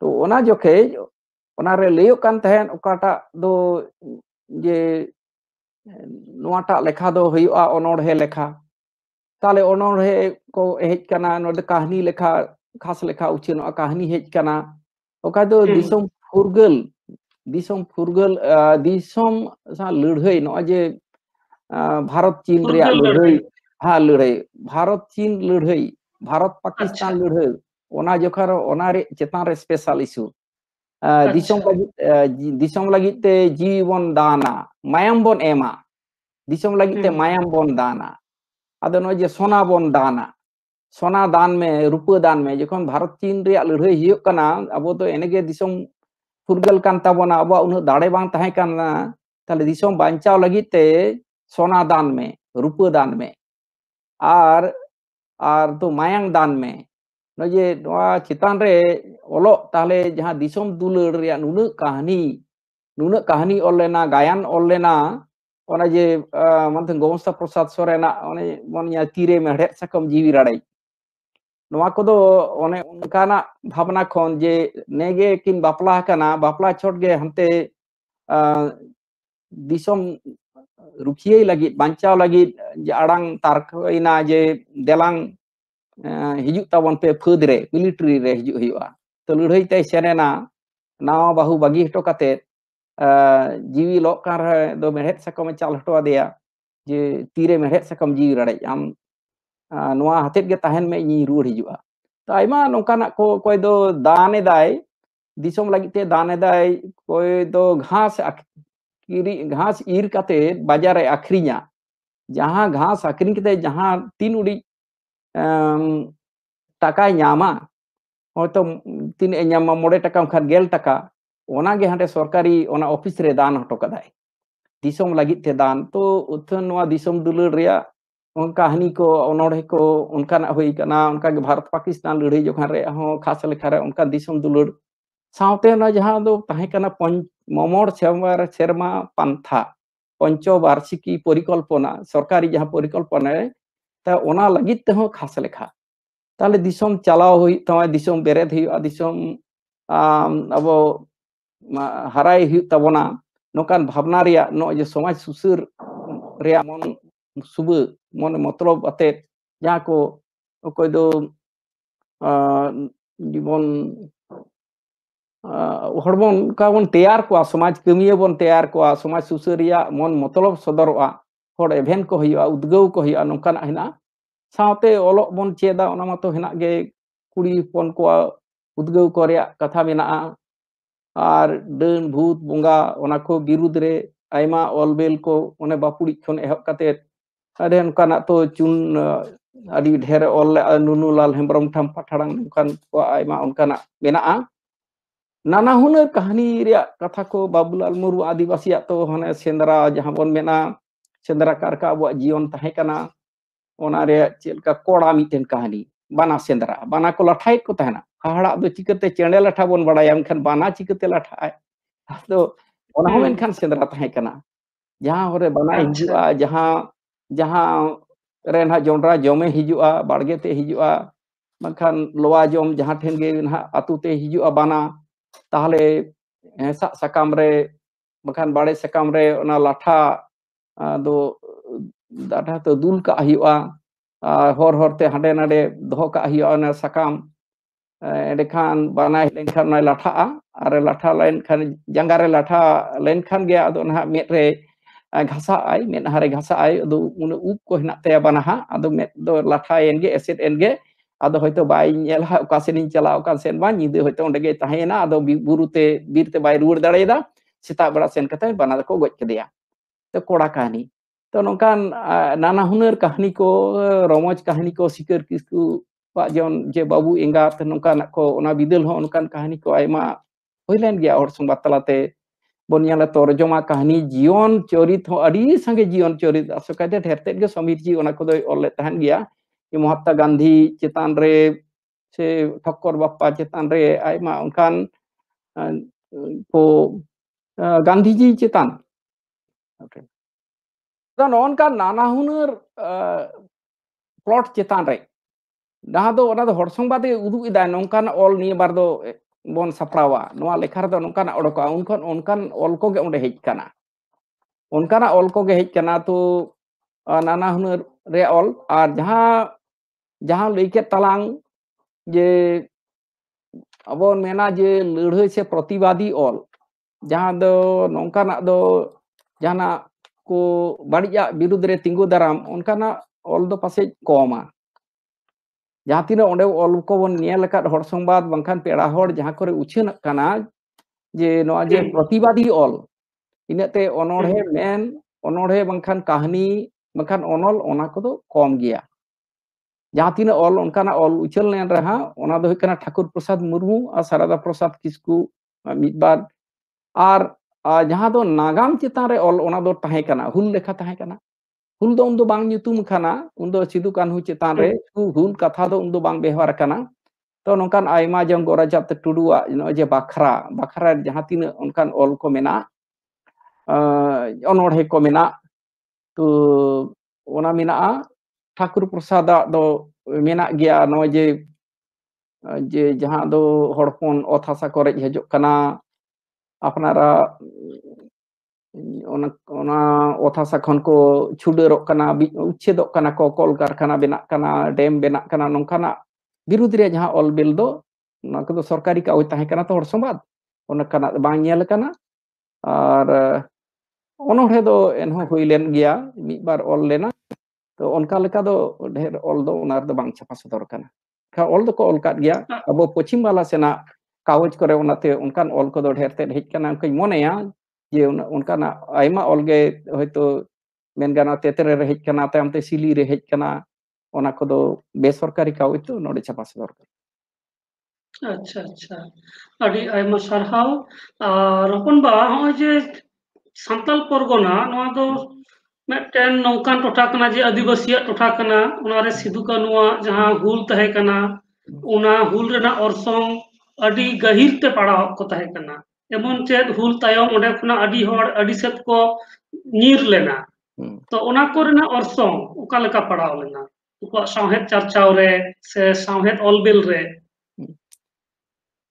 ᱛᱚ ᱚᱱᱟ ᱡᱚᱠᱷᱮᱡ ᱚᱱᱟᱨᱮ ᱞᱟᱹᱭᱚᱜ ᱠᱟᱱ ᱛᱟᱦᱮᱱ ᱚᱠᱟᱴᱟᱜ ᱫᱚ ᱡᱮ ᱱᱚᱣᱟᱴᱟᱜ ᱞᱮᱠᱷᱟ ᱫᱚ ᱦᱩᱭᱩᱜᱼᱟ ᱚᱱᱚᱬᱦᱮ ᱞᱮᱠᱷᱟ ताले ओनोड़े को हेज कना नोडे कहानी लेखा खास लेखा उचिन कहानी हेज कना ओका दो दिसम फुरगल दिसम फुरगल दिसम सा लड़हई नो जे भारत चीन रे लड़हई हाँ लड़ाई भारत चीन लड़ाई भारत अच्छा. पाकिस्तान अच्छा। लड़ाई ओना जोखर ओना रे चेतान रे स्पेशल इशू दिसम दिसम लगी जीवन दाना मायम बन एमा दिसम लगी हम्म. मायम बन दाना अदो नो जे सोना बन दाना सोना दान में रूपा दान में जखन भारत चीन रे लड़ाई हियो कना अब तो एनेगे दिसम फुरगल कान ताबना अब उन दाड़े बांग तहे कना तले दिसम बचाव लगी सोना दान में रूपा दान में ᱟᱨ ᱟᱨ ᱫᱚ ᱢᱟᱭᱟᱝ ᱫᱟᱱ ᱢᱮ ᱱᱚᱡᱮ ᱱᱚᱣᱟ ᱪᱮᱛᱟᱱ ᱨᱮ ᱚᱞᱚᱜ ᱛᱟᱦᱞᱮ ᱡᱟᱦᱟᱸ ᱫᱤᱥᱚᱢ ᱫᱩᱞᱟᱹᱲ ᱨᱮᱭᱟᱜ ᱱᱩᱱᱟᱹᱜ ᱠᱟᱹᱦᱱᱤ ᱱᱩᱱᱟᱹᱜ ᱠᱟᱹᱦᱱᱤ ᱚᱞ ᱞᱮᱱᱟ ᱜᱟᱭᱟᱱ ᱚᱞ ᱞᱮᱱᱟ ᱚᱱᱟ ᱡᱮ ᱢᱟᱱᱛᱮ ᱜᱚᱢᱥᱛᱟ ᱯᱨᱚᱥᱟᱫ ᱥᱚᱨᱮᱱᱟᱜ ᱚᱱᱮ ᱢᱚᱱᱮᱭᱟ ᱛᱤᱨᱮ ᱢᱮᱲᱦᱮᱫ ᱥᱟᱠᱟᱢ ᱡᱤᱣᱤ ᱨᱟᱲᱮᱡ ᱱᱚᱣᱟ ᱠᱚᱫᱚ ᱚᱱᱮ ᱚᱱᱠᱟᱱᱟᱜ ᱵᱷᱟᱵᱽᱱᱟ ᱠᱷᱚᱱ ᱡᱮ ᱱᱮᱜᱮ ᱠᱤᱱ ᱵᱟᱯᱞᱟ ᱟᱠᱟᱱᱟ ᱵᱟᱯᱞᱟ ᱪᱷᱚᱴ ᱜᱮ ᱦᱟᱱᱛᱮ ᱫᱤᱥᱚᱢ रुखिये लगी बचाव लगी आड़ तारकना जे देलांग हजुताबन पे फद मिलिट्री हजुआ तो लड़ाईते सेनना नवा बाहू बागी हटो कर जीवी लोकान रहा मेहे सकम चाल हटोदे जे तीरे मेहे सकम जीवी रड़े आम हतेदे तहन में इन रुड़ हजू तो नौकान कोई दो दान दिसम लगी ते दान कोई दो घास घास इर कते बाजारे आखरिया जहाँ घास आखरी कते जहाँ तीन उड़ी टाकाय नामा हो तो तीन एमा मोड़े टाका खान गेल टाका ओना गे हाँ सरकारी ओना ऑफिस रे दान हटोकदाय दिसम लागि ते दान तो उथन नोआ दिसम दुलर रिया उन कहानी को अनोड़े को उनका ना हुई कना उनका भारत पाकिस्तान लड़े जोखा रे हो खास लेखा रे उनका दिसम दुलर ᱥᱟᱶᱛᱮ ᱚᱱᱟ ᱡᱟᱦᱟᱸ ᱫᱚ ᱛᱟᱦᱮᱸ ᱠᱟᱱᱟ ᱢᱚᱢᱚᱲ ᱥᱮᱨᱢᱟ ᱯᱟᱱᱛᱷᱟ ᱯᱚᱧᱪᱚ ᱵᱟᱨᱥᱤᱠᱤ ᱯᱚᱨᱤᱠᱚᱞᱯᱚᱱᱟ ᱥᱚᱨᱠᱟᱨᱤ ᱡᱟᱦᱟᱸ ᱯᱚᱨᱤᱠᱚᱞᱯᱚᱱᱟ ᱛᱟ ᱚᱱᱟ ᱞᱟᱹᱜᱤᱫ ᱛᱮᱦᱚᱸ ᱠᱷᱟᱥ ᱞᱮᱠᱷᱟ ᱛᱟᱦᱞᱮ ᱫᱤᱥᱚᱢ ᱪᱟᱞᱟᱣ ᱦᱩᱭᱩᱜ ᱛᱟᱢᱟ ᱫᱤᱥᱚᱢ ᱵᱮᱨᱮᱫ ᱦᱩᱭᱩᱜᱼᱟ ᱫᱤᱥᱚᱢ ᱟᱵᱚ ᱦᱟᱨᱟᱭ ᱦᱩᱭᱩᱜ ᱛᱟᱵᱚᱱᱟ ᱱᱚᱝᱠᱟᱱ ᱵᱷᱟᱵᱽᱱᱟ ᱨᱮᱭᱟᱜ ᱱᱚᱜᱼᱚᱭ ᱡᱮ ᱥᱚᱢᱟᱡᱽ ᱥᱩᱥᱟᱹᱨ ᱨᱮᱭᱟᱜ ᱢᱚᱱ ᱥᱩᱵᱟᱹ ᱢᱚᱱ ᱢᱚᱛᱞᱚᱵ ᱟᱛᱮᱫ ᱡᱟᱦᱟᱸ ᱠᱚ ᱚᱠᱚᱭ ᱫᱚ ᱡᱮᱢᱚᱱ ᱦᱚᱲ ᱵᱚᱱ ᱚᱱᱠᱟ ᱵᱚᱱ ᱛᱮᱭᱟᱨ ᱠᱚᱣᱟ ᱥᱚᱢᱟᱡᱽ ᱠᱟᱹᱢᱤᱭᱟᱹ ᱵᱚᱱ ᱛᱮᱭᱟᱨ ᱠᱚᱣᱟ ᱥᱚᱢᱟᱡᱽ ᱥᱩᱥᱟᱹᱨᱤᱭᱟᱹ ᱢᱚᱱ ᱢᱚᱛᱞᱚᱵ ᱥᱚᱫᱚᱨᱚᱜᱼᱟ ᱦᱚᱲ ᱮᱵᱷᱮᱱ ᱠᱚ ᱦᱩᱭᱩᱜᱼᱟ ᱩᱫᱽᱜᱟᱹᱣ ᱠᱚ ᱦᱩᱭᱩᱜᱼᱟ ᱱᱚᱝᱠᱟᱱᱟᱜ ᱦᱮᱱᱟᱜᱼᱟ ᱥᱟᱶᱛᱮ ᱚᱞᱚᱜ ᱵᱚᱱ ᱪᱮᱫᱟ ᱚᱱᱟ ᱢᱟᱛᱚ ᱦᱮᱱᱟᱜ ᱜᱮ ᱠᱩᱲᱤ ᱦᱚᱯᱚᱱ ᱠᱚᱣᱟᱜ ᱩᱫᱽᱜᱟᱹᱣ ᱠᱚ ᱨᱮᱭᱟᱜ ᱠᱟᱛᱷᱟ ᱢᱮᱱᱟᱜᱼᱟ ᱟᱨ ᱰᱟᱹᱱ ᱵᱷᱩᱛ ᱵᱚᱸᱜᱟ ᱚᱱᱟ ᱠᱚ ᱵᱤᱨᱩᱫᱽ ᱨᱮ ᱟᱭᱢᱟ ᱚᱞᱵᱮᱞ ᱠᱚ ᱚᱱᱮ ᱵᱟᱯᱩᱲᱤᱡ ᱠᱷᱚᱱ ᱮᱦᱚᱵ ᱠᱟᱛᱮᱫ ᱟᱹᱰᱤ ᱚᱱᱠᱟᱱᱟᱜ ᱛᱚ ᱪᱩᱱ ᱟᱹᱰᱤ ᱰᱷᱮᱨ ᱚᱞ ᱞᱮᱜᱼᱟ ᱱᱩᱱᱩᱞᱟᱞ ᱦᱮᱢᱵᱨᱚᱢ ᱴᱷᱟᱢ ᱯᱟᱴᱷᱟᱲᱟᱝ ᱱᱚᱝᱠᱟᱱ ᱠᱚ ᱟᱭᱢᱟ ᱚᱱᱠᱟᱱᱟᱜ ᱢᱮᱱᱟᱜᱼᱟ नाना हुनर कहानी कथा को बाबूलाल मुर्मू आदिवासी तो हने सेंद्रा जहां बन मेना सेंद्रा कारका अब जीवन तहकना चलका कोड़ा मिटन कहानी बाना सेंद्रा बाना को लाठाए को तहना हाड़ा दो चिकते चेंडे लाठा बन बड़ाया बाना चिकते लाठाए तो ओना हो मेनखान सेंद्रा तहकना जहां होरे बाना हिजुआ जहां जहां रेना जोंडरा जोमे हिजुआ बाड़गे ते हिजुआ बखान लोआ जोम जहां ठेन गे ना आतुते हिजुआ बाना ताहले सकाम रे बखान बाड़े सकाम रे लाठा दो दाठा तो दुल का हिवा हर हरते हाडे नाडे दोह का हिवा ओना सकाम एडेखान बाना हिलेन लाठा आरे लाठा लेन खान जंगारे लाठा लेन खान गे आदो ना मेट रे आई मेन हारे आई उन उप को हिनाते बनाहा आदो मेट लाठा एनगे एसिड एनगे ᱟᱫᱚ ᱦᱚᱭᱛᱚ ᱵᱟᱭ ᱧᱮᱞᱟ ᱚᱠᱟ ᱥᱮᱱᱤᱧ ᱪᱟᱞᱟᱣ ᱟᱠᱟᱱ ᱥᱮᱱ ᱵᱟᱝ ᱧᱤᱫᱟᱹ ᱦᱚᱭᱛᱚ ᱚᱸᱰᱮ ᱜᱮ ᱛᱟᱦᱮᱸᱭᱮᱱᱟ ᱟᱫᱚ ᱵᱩᱨᱩᱛᱮ ᱵᱤᱨᱛᱮ ᱵᱟᱭ ᱨᱩᱣᱟᱹᱲ ᱫᱟᱲᱮᱭᱟᱫᱟ ᱥᱮᱛᱟᱜ ᱵᱮᱲᱟ ᱥᱮᱱ ᱠᱟᱛᱮ ᱵᱟᱱᱟ ᱫᱚᱠᱚ ᱜᱚᱡ ᱠᱮᱫᱮᱭᱟ ᱛᱚ ᱠᱚᱲᱟ ᱠᱟᱹᱦᱱᱤ ᱛᱚ ᱱᱚᱝᱠᱟᱱ ᱱᱟᱱᱟ ᱦᱩᱱᱟᱹᱨ ᱠᱟᱹᱦᱱᱤ ᱠᱚ ᱨᱚᱢᱚᱡ ᱠᱟᱹᱦᱱᱤ ᱠᱚ ᱥᱤᱠᱟᱹᱨ ᱠᱤᱥᱠᱩ ᱡᱮᱢᱚᱱ ᱡᱮ ᱵᱟᱹᱵᱩ ᱮᱸᱜᱟᱛ ᱱᱚᱝᱠᱟᱱᱟᱜ ᱠᱚ ᱚᱱᱟ ᱵᱤᱫᱟᱹᱞ ᱦᱚᱸ ᱚᱱᱠᱟᱱ ᱠᱟᱹᱦᱱᱤ ᱠᱚ ᱟᱭᱢᱟ ᱦᱩᱭ ᱞᱮᱱ ᱜᱮᱭᱟ ᱦᱚᱲ ᱥᱚᱝᱵᱟᱫ ᱛᱟᱞᱟᱛᱮ ᱵᱚᱱ ᱧᱮᱞᱟ ᱛᱚᱨᱡᱚᱢᱟ ᱠᱟᱹᱦᱱᱤ ᱡᱤᱭᱚᱱ ᱪᱚᱨᱤᱛ ᱦᱚᱸ ᱟᱹᱰᱤ ᱥᱟᱸᱜᱮ ᱡᱤᱭᱚᱱ ᱪᱚᱨᱤᱛ ᱟᱥᱚᱠᱟᱭᱛᱮ ᱰᱷᱮᱨ ᱛᱮᱫ ᱜᱮ ᱥᱚᱢᱤᱨ ᱡᱤ ᱚᱱᱟ ᱠᱚᱫᱚᱭ ᱚᱞ ᱞᱮᱫ ᱛᱟᱦᱮᱱ ᱜᱮᱭᱟ ᱢᱚᱦᱟᱛᱢᱟ ᱜᱟᱱᱫᱷᱤ ᱪᱮᱛᱟᱱ ᱨᱮ ᱥᱮ ᱴᱷᱚᱠᱠᱚᱨ ᱵᱟᱯᱯᱟ ᱪᱮᱛᱟᱱ ᱨᱮ ᱟᱭᱢᱟ ᱚᱱᱠᱟᱱ ᱠᱚ ᱜᱟᱱᱫᱷᱤᱡᱤ ᱪᱮᱛᱟᱱ ᱱᱚᱜᱼᱚᱱᱠᱟ ᱱᱟᱱᱟ ᱦᱩᱱᱟᱹᱨ ᱯᱞᱚᱴ ᱪᱮᱛᱟᱱ ᱨᱮ ᱡᱟᱦᱟᱸ ᱫᱚ ᱚᱱᱟ ᱫᱚ ᱦᱚᱲ ᱥᱚᱝᱵᱟᱫᱮ ᱩᱫᱩᱜ ᱮᱫᱟᱭ ᱱᱚᱝᱠᱟᱱ ᱚᱞ ᱱᱤᱭᱟᱹ ᱵᱟᱨ ᱫᱚ ᱵᱚᱱ ᱥᱟᱯᱲᱟᱣᱟ ᱱᱚᱣᱟ ᱞᱮᱠᱷᱟ ᱨᱮᱫᱚ ᱱᱚᱝᱠᱟᱱᱟᱜ ᱚᱰᱚᱠᱚᱜᱼᱟ ᱩᱱᱠᱷᱚᱱ ᱚᱱᱠᱟᱱ ᱚᱞ ᱠᱚᱜᱮ ᱚᱸᱰᱮ ᱦᱮᱡ ᱠᱟᱱᱟ ᱚᱱᱠᱟᱱᱟᱜ ᱚᱞ ᱠᱚᱜᱮ ᱦᱮᱡ ᱠᱟᱱᱟ ᱛᱚ ᱱᱟᱱᱟ ᱦᱩᱱᱟᱹᱨ ᱨᱮ ᱚᱞ ᱟᱨ ᱡᱟᱦᱟᱸ जहां लैके तलांग जे अब मेना जे लड़े से प्रतिबादी ऑल जहां दो नौकाना दो जाना को बड़ी विरुद्ध रे तिंगु दराम उनकाना ऑल दो पासे कोमा जहां तीनों उन्हें ऑल को वो नियल का हर संबाद बंकान पेड़ा हर जहां करे उच्चन कना जे ना जे प्रतिबादी ऑल इन्हें ते ओनोड़े मैन ओनोड़े बंकान कहानी बंकान ओनोल ओना को तो कोम गया ᱡᱟᱦᱟᱸ ᱛᱤᱱᱟᱹᱜ ᱚᱞ ᱚᱱᱠᱟᱱᱟᱜ ᱚᱞ ᱩᱪᱷᱟᱹᱱ ᱞᱮᱱ ᱨᱮᱦᱚᱸ ᱚᱱᱟ ᱫᱚ ᱦᱩᱭᱩᱜ ᱠᱟᱱᱟ ᱴᱷᱟᱹᱠᱩᱨ ᱯᱨᱚᱥᱟᱫ ᱢᱩᱨᱢᱩ ᱟᱨ ᱥᱟᱨᱟᱫᱟ ᱯᱨᱚᱥᱟᱫ ᱠᱤᱥᱠᱩ ᱢᱤᱫᱵᱟᱨ ᱟᱨ ᱡᱟᱦᱟᱸ ᱫᱚ ᱱᱟᱜᱟᱢ ᱪᱮᱛᱟᱱ ᱨᱮ ᱚᱞ ᱚᱱᱟ ᱫᱚ ᱛᱟᱦᱮᱸ ᱠᱟᱱᱟ ᱦᱩᱞ ᱞᱮᱠᱷᱟ ᱛᱟᱦᱮᱸ ᱠᱟᱱᱟ ᱦᱩᱞ ᱫᱚ ᱩᱱᱫᱚ ᱵᱟᱝ ᱧᱩᱛᱩᱢ ᱠᱟᱱᱟ ᱩᱱᱫᱚ ᱥᱤᱫᱩ ᱠᱟᱹᱱᱦᱩ ᱪᱮᱛᱟᱱ ᱨᱮ ᱦᱩᱞ ᱠᱟᱛᱷᱟ ᱫᱚ ᱩᱱᱫᱚ ᱵᱟᱝ ᱵᱮᱣᱦᱟᱨ ᱠᱟᱱᱟ ᱛᱚ ᱱᱚᱝᱠᱟᱱ ᱟᱭᱢᱟ ᱡᱚᱝ ᱜᱚᱨᱟᱡᱟᱛ ᱴᱩᱰᱩᱣᱟᱜ ᱱᱚᱜᱼᱚᱭ ᱡᱮ ᱵᱟᱠᱷᱨᱟ ᱵᱟᱠᱷᱨᱟ ᱡᱟᱦᱟᱸ ᱛᱤᱱᱟᱹᱜ ᱚᱱᱠᱟᱱ ᱚᱞ ᱠᱚ ᱢᱮᱱᱟᱜ ᱚᱱᱚᱬᱦᱮ ᱠᱚ ᱢᱮᱱᱟᱜ ᱛᱚ ᱚᱱᱟ ᱢᱮᱱᱟᱜᱼᱟ ᱴᱷᱟᱹᱠᱩᱨ ᱯᱨᱚᱥᱟᱫᱟᱜ ᱫᱚ ᱢᱮᱱᱟᱜ ᱜᱮᱭᱟ ᱱᱚᱜᱼᱚᱭ ᱡᱮ ᱡᱮ ᱡᱟᱦᱟᱸ ᱫᱚ ᱦᱚᱲ ᱦᱚᱯᱚᱱ ᱚᱛ ᱦᱟᱥᱟ ᱠᱚᱨᱮᱡ ᱦᱤᱡᱩᱜ ᱠᱟᱱᱟ ᱟᱯᱱᱟᱨᱟᱜ ᱚᱱᱟ ᱚᱛ ᱦᱟᱥᱟ ᱠᱷᱚᱱ ᱠᱚ ᱪᱷᱩᱰᱟᱹᱨᱚᱜ ᱠᱟᱱᱟ ᱩᱪᱷᱮᱫᱚᱜ ᱠᱟᱱᱟ ᱠᱚ ᱠᱚᱞᱠᱟᱨᱠᱷᱟᱱᱟ ᱵᱮᱱᱟᱜ ᱠᱟᱱᱟ ᱰᱮᱢ ᱵᱮᱱᱟᱜ ᱠᱟᱱᱟ ᱱᱚᱝᱠᱟᱱᱟᱜ ᱵᱤᱨᱩᱫᱽ ᱨᱮᱭᱟᱜ ᱡᱟᱦᱟᱸ ᱚᱞ ᱵᱤᱞ ᱫᱚ ᱱᱚᱣᱟ ᱠᱚᱫᱚ ᱥᱚᱨᱠᱟᱨᱤ ᱠᱟᱜᱚᱡᱽ ᱛᱟᱦᱮᱸ ᱠᱟᱱᱟ ᱛᱚ ᱦᱚᱲ ᱥᱚᱢᱵᱟᱫ ᱚᱱᱠᱟᱱᱟᱜ ᱵᱟᱝ ᱧᱮᱞ ᱟᱠᱟᱱᱟ ᱟᱨ ᱚᱱᱚᱬᱦᱮ ᱫᱚ ᱮᱱᱦᱚᱸ ᱦᱩᱭ ᱞᱮᱱ ᱜᱮᱭᱟ ᱢᱤᱫ ᱵᱟᱨ ᱚᱞ ᱞᱮᱱᱟ ᱛᱚ ᱚᱱᱠᱟ ᱞᱮᱠᱟ ᱫᱚ ᱰᱷᱮᱨ ᱚᱞ ᱫᱚ ᱚᱱᱟ ᱨᱮᱫᱚ ᱵᱟᱝ ᱪᱷᱟᱯᱟ ᱥᱚᱫᱚᱨ ᱠᱟᱱᱟ ᱠᱷᱟ ᱚᱞ ᱫᱚᱠᱚ ᱚᱞ ᱠᱟᱫ ᱜᱮᱭᱟ ᱟᱵᱚ ᱯᱚᱪᱷᱤᱢ ᱵᱟᱞᱟ ᱥᱮᱱᱟᱜ ᱠᱟᱜᱚᱡᱽ ᱠᱚᱨᱮ ᱚᱱᱟᱛᱮ ᱚᱱᱠᱟᱱ ᱚᱞ ᱠᱚᱫᱚ ᱰᱷᱮᱨ ᱛᱮᱫ ᱦᱮᱡ ᱠᱟᱱᱟ ᱚᱱᱠᱟᱧ ᱢᱚᱱᱮᱭᱟ ᱡᱮ ᱚᱱᱠᱟᱱᱟᱜ ᱟᱭᱢᱟ ᱚᱞᱜᱮ ᱦᱚᱭᱛᱳ ᱢᱮᱱ ᱜᱟᱱᱟ ᱛᱮᱛᱨᱮ ᱨᱮ ᱦᱮᱡ ᱠᱟᱱᱟ ᱛᱟᱭᱚᱢᱛᱮ ᱥᱤᱞᱤ ᱨᱮ ᱦᱮᱡ ᱠᱟᱱᱟ ᱚᱱᱟ ᱠᱚᱫᱚ ᱵᱮᱥᱚᱨᱠᱟᱨᱤ ᱠᱟᱜᱚᱡᱽ ᱛᱚ ᱱᱚᱰᱮ ᱪᱷᱟᱯᱟ ᱥᱚᱫᱚᱨ ᱠᱟᱱᱟ আচ্ছা আচ্ছা আদি আইমা সারহাও আর রকম বা নয় যে সান্তাল পরগনা নয় তো नौकान टोटाकना जे आदिवासी टोटाकना उनारे सिदु हूल जहां हुल तहे अरसों गहिर ते पाड़ा को तहे कना एमन चेत हुल तायम ओडे को नीर लेना हम्म। तो उना अरसों उका लेना उका सांहेत से सांहेत ऑल बिल मन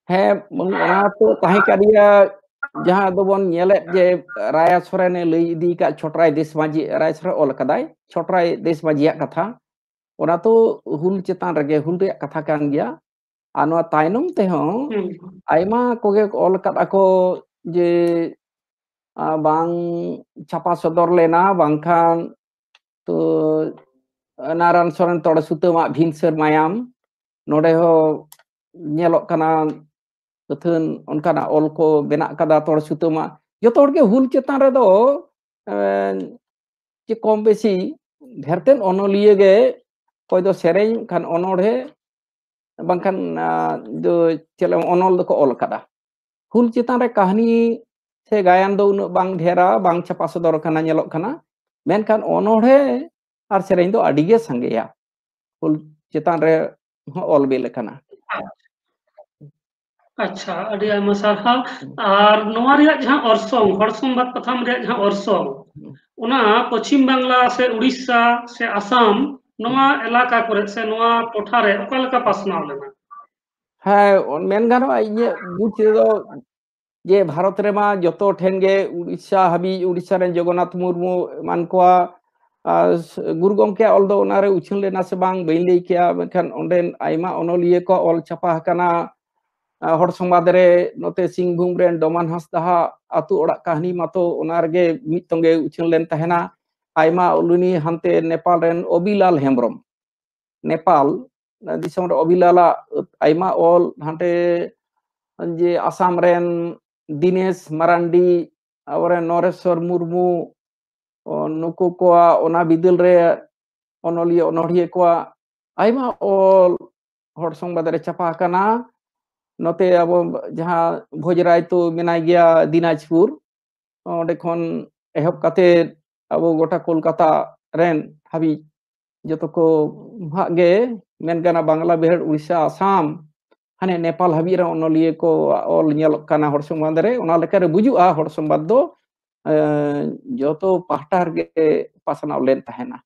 हम्म। उना तो कहीं जहां दोबन येलेत जे राया सोरेने लई इदी का छोटराय देशमाजी राय सोरे ओल कदाय छोटराय देशमाजीया कथा ओना तो हुल चेतान रगे हुल रे कथा कान गया आनवा तायनम ते हो आइमा कोगे ओल कदा को जे बांग छापा सदर लेना बांखान तो नारायण सोरेन तोड़ सुतमा भीन सर मायाम नोडे हो ᱧᱮᱞᱚᱜ ᱠᱟᱱᱟ ᱟᱹᱛᱷᱟᱹᱱ ᱚᱱᱠᱟᱱᱟᱜ ᱚᱞ ᱠᱚ ᱵᱮᱱᱟᱜ ᱠᱟᱫᱟ ᱛᱚᱲ ᱥᱩᱛᱟᱹᱢᱟᱜ ᱡᱚᱛᱚ ᱦᱚᱲ ᱜᱮ ᱦᱩᱞ ᱪᱮᱛᱟᱱ ᱨᱮᱫᱚ ᱪᱮ ᱠᱚᱢ ᱵᱮᱥᱤ ᱰᱷᱮᱨᱛᱮᱱ ᱚᱱᱚᱞᱤᱭᱟᱹ ᱜᱮ ᱚᱠᱚᱭ ᱫᱚ ᱥᱮᱨᱮᱧ ᱠᱷᱟᱱ ᱚᱱᱚᱲᱦᱮ ᱵᱟᱝᱠᱷᱟᱱ ᱫᱚ ᱪᱮᱫ ᱚᱱᱚᱞ ᱫᱚᱠᱚ ᱚᱞ ᱠᱟᱫᱟ ᱦᱩᱞ ᱪᱮᱛᱟᱱ ᱨᱮ ᱠᱟᱹᱦᱱᱤ ᱥᱮ ᱜᱟᱭᱟᱱ ᱫᱚ ᱩᱱᱟᱹᱜ ᱵᱟᱝ ᱰᱷᱮᱨᱟ ᱵᱟᱝ ᱪᱷᱟᱯᱟ ᱥᱚᱫᱚᱨ ᱠᱟᱱᱟ ᱧᱮᱞᱚᱜ ᱠᱟᱱᱟ ᱢᱮᱱᱠᱷᱟᱱ ᱚᱱᱚᱲᱦᱮ ᱟᱨ ᱥᱮᱨᱮᱧ ᱫᱚ ᱟᱹᱰᱤ ᱜᱮ ᱥᱟᱸᱜᱮᱭᱟ ᱦᱩᱞ ᱪᱮᱛᱟᱱ ᱨᱮ ᱦᱚᱸ ᱚᱞ ᱵᱤᱞ ᱟᱠᱟᱱᱟ আচ্ছা আডিয়া মাসাহ আর নয়ার যা অরসং হরসং বাত কথা মরে যা অরসো উনা পশ্চিম বাংলা সে ওড়িশা সে আসাম নয়া এলাকা করে সে নয়া পোঠারে ওকালকা প্রশ্ন নলে হ্যাঁ মেন গান হয় ইয়ে বুচ যে ভারত রে মা যত ঠেনগে ওড়িশা হবি ওড়িশা রে জগনাথ মুর্মু মানকোয়া গুরগং কে অলদো উনারে উচললে না সে বাং বেলে কে মখান ওনডেন আইমা অনলিয়ে কো অল চাপা হকানা ᱦᱚᱲ ᱥᱚᱢᱟᱡᱽ ᱨᱮ ᱱᱚᱛᱮ ᱥᱤᱝᱵᱷᱩᱢ ᱨᱮᱱ ᱰᱚᱢᱟᱱ ᱦᱟᱸᱥᱫᱟ ᱟᱛᱩ ᱚᱲᱟᱜ ᱠᱟᱹᱦᱱᱤ ᱢᱟᱛᱚ ᱚᱱᱟ ᱨᱮᱜᱮ ᱢᱤᱫᱴᱟᱝ ᱜᱮ ᱩᱪᱷᱟᱹᱱ ᱞᱮᱱ ᱛᱟᱦᱮᱱᱟ ᱟᱭᱢᱟ ᱚᱞᱩᱱᱤ ᱦᱟᱱᱛᱮ ᱱᱮᱯᱟᱞ ᱨᱮᱱ ᱚᱵᱤᱞᱟᱞ ᱦᱮᱢᱵᱨᱚᱢ ᱱᱮᱯᱟᱞ ᱫᱤᱥᱚᱢ ᱨᱮ ᱚᱵᱤᱞᱟᱞᱟᱜ ᱟᱭᱢᱟ ᱚᱞ ᱦᱟᱱᱛᱮ ᱡᱮ ᱟᱥᱟᱢ ᱨᱮᱱ दिनेश मारांडी और नरेश्वर मुर्मू नुकु को ओना बिदल रे अनलिया अनहड़िये को आइमा ऑल हड़ संबाद रे छपा कना ᱱᱚᱛᱮ ᱟᱵᱚ ᱡᱟᱦᱟᱸ ᱵᱷᱚᱡᱽᱨᱟᱭ ᱛᱚ ᱢᱮᱱᱟᱭ ᱜᱮᱭᱟ ᱫᱤᱱᱟᱡᱽᱯᱩᱨ ᱚᱸᱰᱮ ᱠᱷᱚᱱ ᱮᱦᱚᱵ ᱠᱟᱛᱮᱫ ᱟᱵᱚ ᱜᱚᱴᱟ ᱠᱳᱞᱠᱟᱛᱟ ᱨᱮᱱ ᱦᱟᱹᱵᱤᱡ ᱡᱚᱛᱚ ᱠᱚ ᱵᱷᱟᱜ ᱜᱮ ᱢᱮᱱ ᱜᱟᱱᱟ ᱵᱟᱝᱞᱟ ᱵᱮᱦᱮᱲ ᱩᱲᱤᱥᱥᱟ ᱟᱥᱟᱢ ᱦᱟᱱᱮ ᱱᱮᱯᱟᱞ ᱦᱟᱹᱵᱤᱡ ᱨᱮ ᱚᱱᱚᱞᱤᱭᱟᱹ ᱠᱚ ᱚᱞ ᱧᱮᱞᱚᱜ ᱠᱟᱱᱟ ᱦᱚᱲ ᱥᱚᱢᱵᱟᱫ ᱨᱮ ᱚᱱᱟ ᱞᱮᱠᱟᱨᱮ ᱵᱩᱡᱩᱜᱼᱟ ᱦᱚᱲ ᱥᱚᱢᱵᱟᱫ ᱫᱚ ᱡᱚᱛᱚ ᱯᱟᱦᱴᱟ ᱨᱮᱜᱮ ᱯᱟᱥᱱᱟᱣ ᱞᱮᱱ ᱛᱟᱦᱮᱱᱟ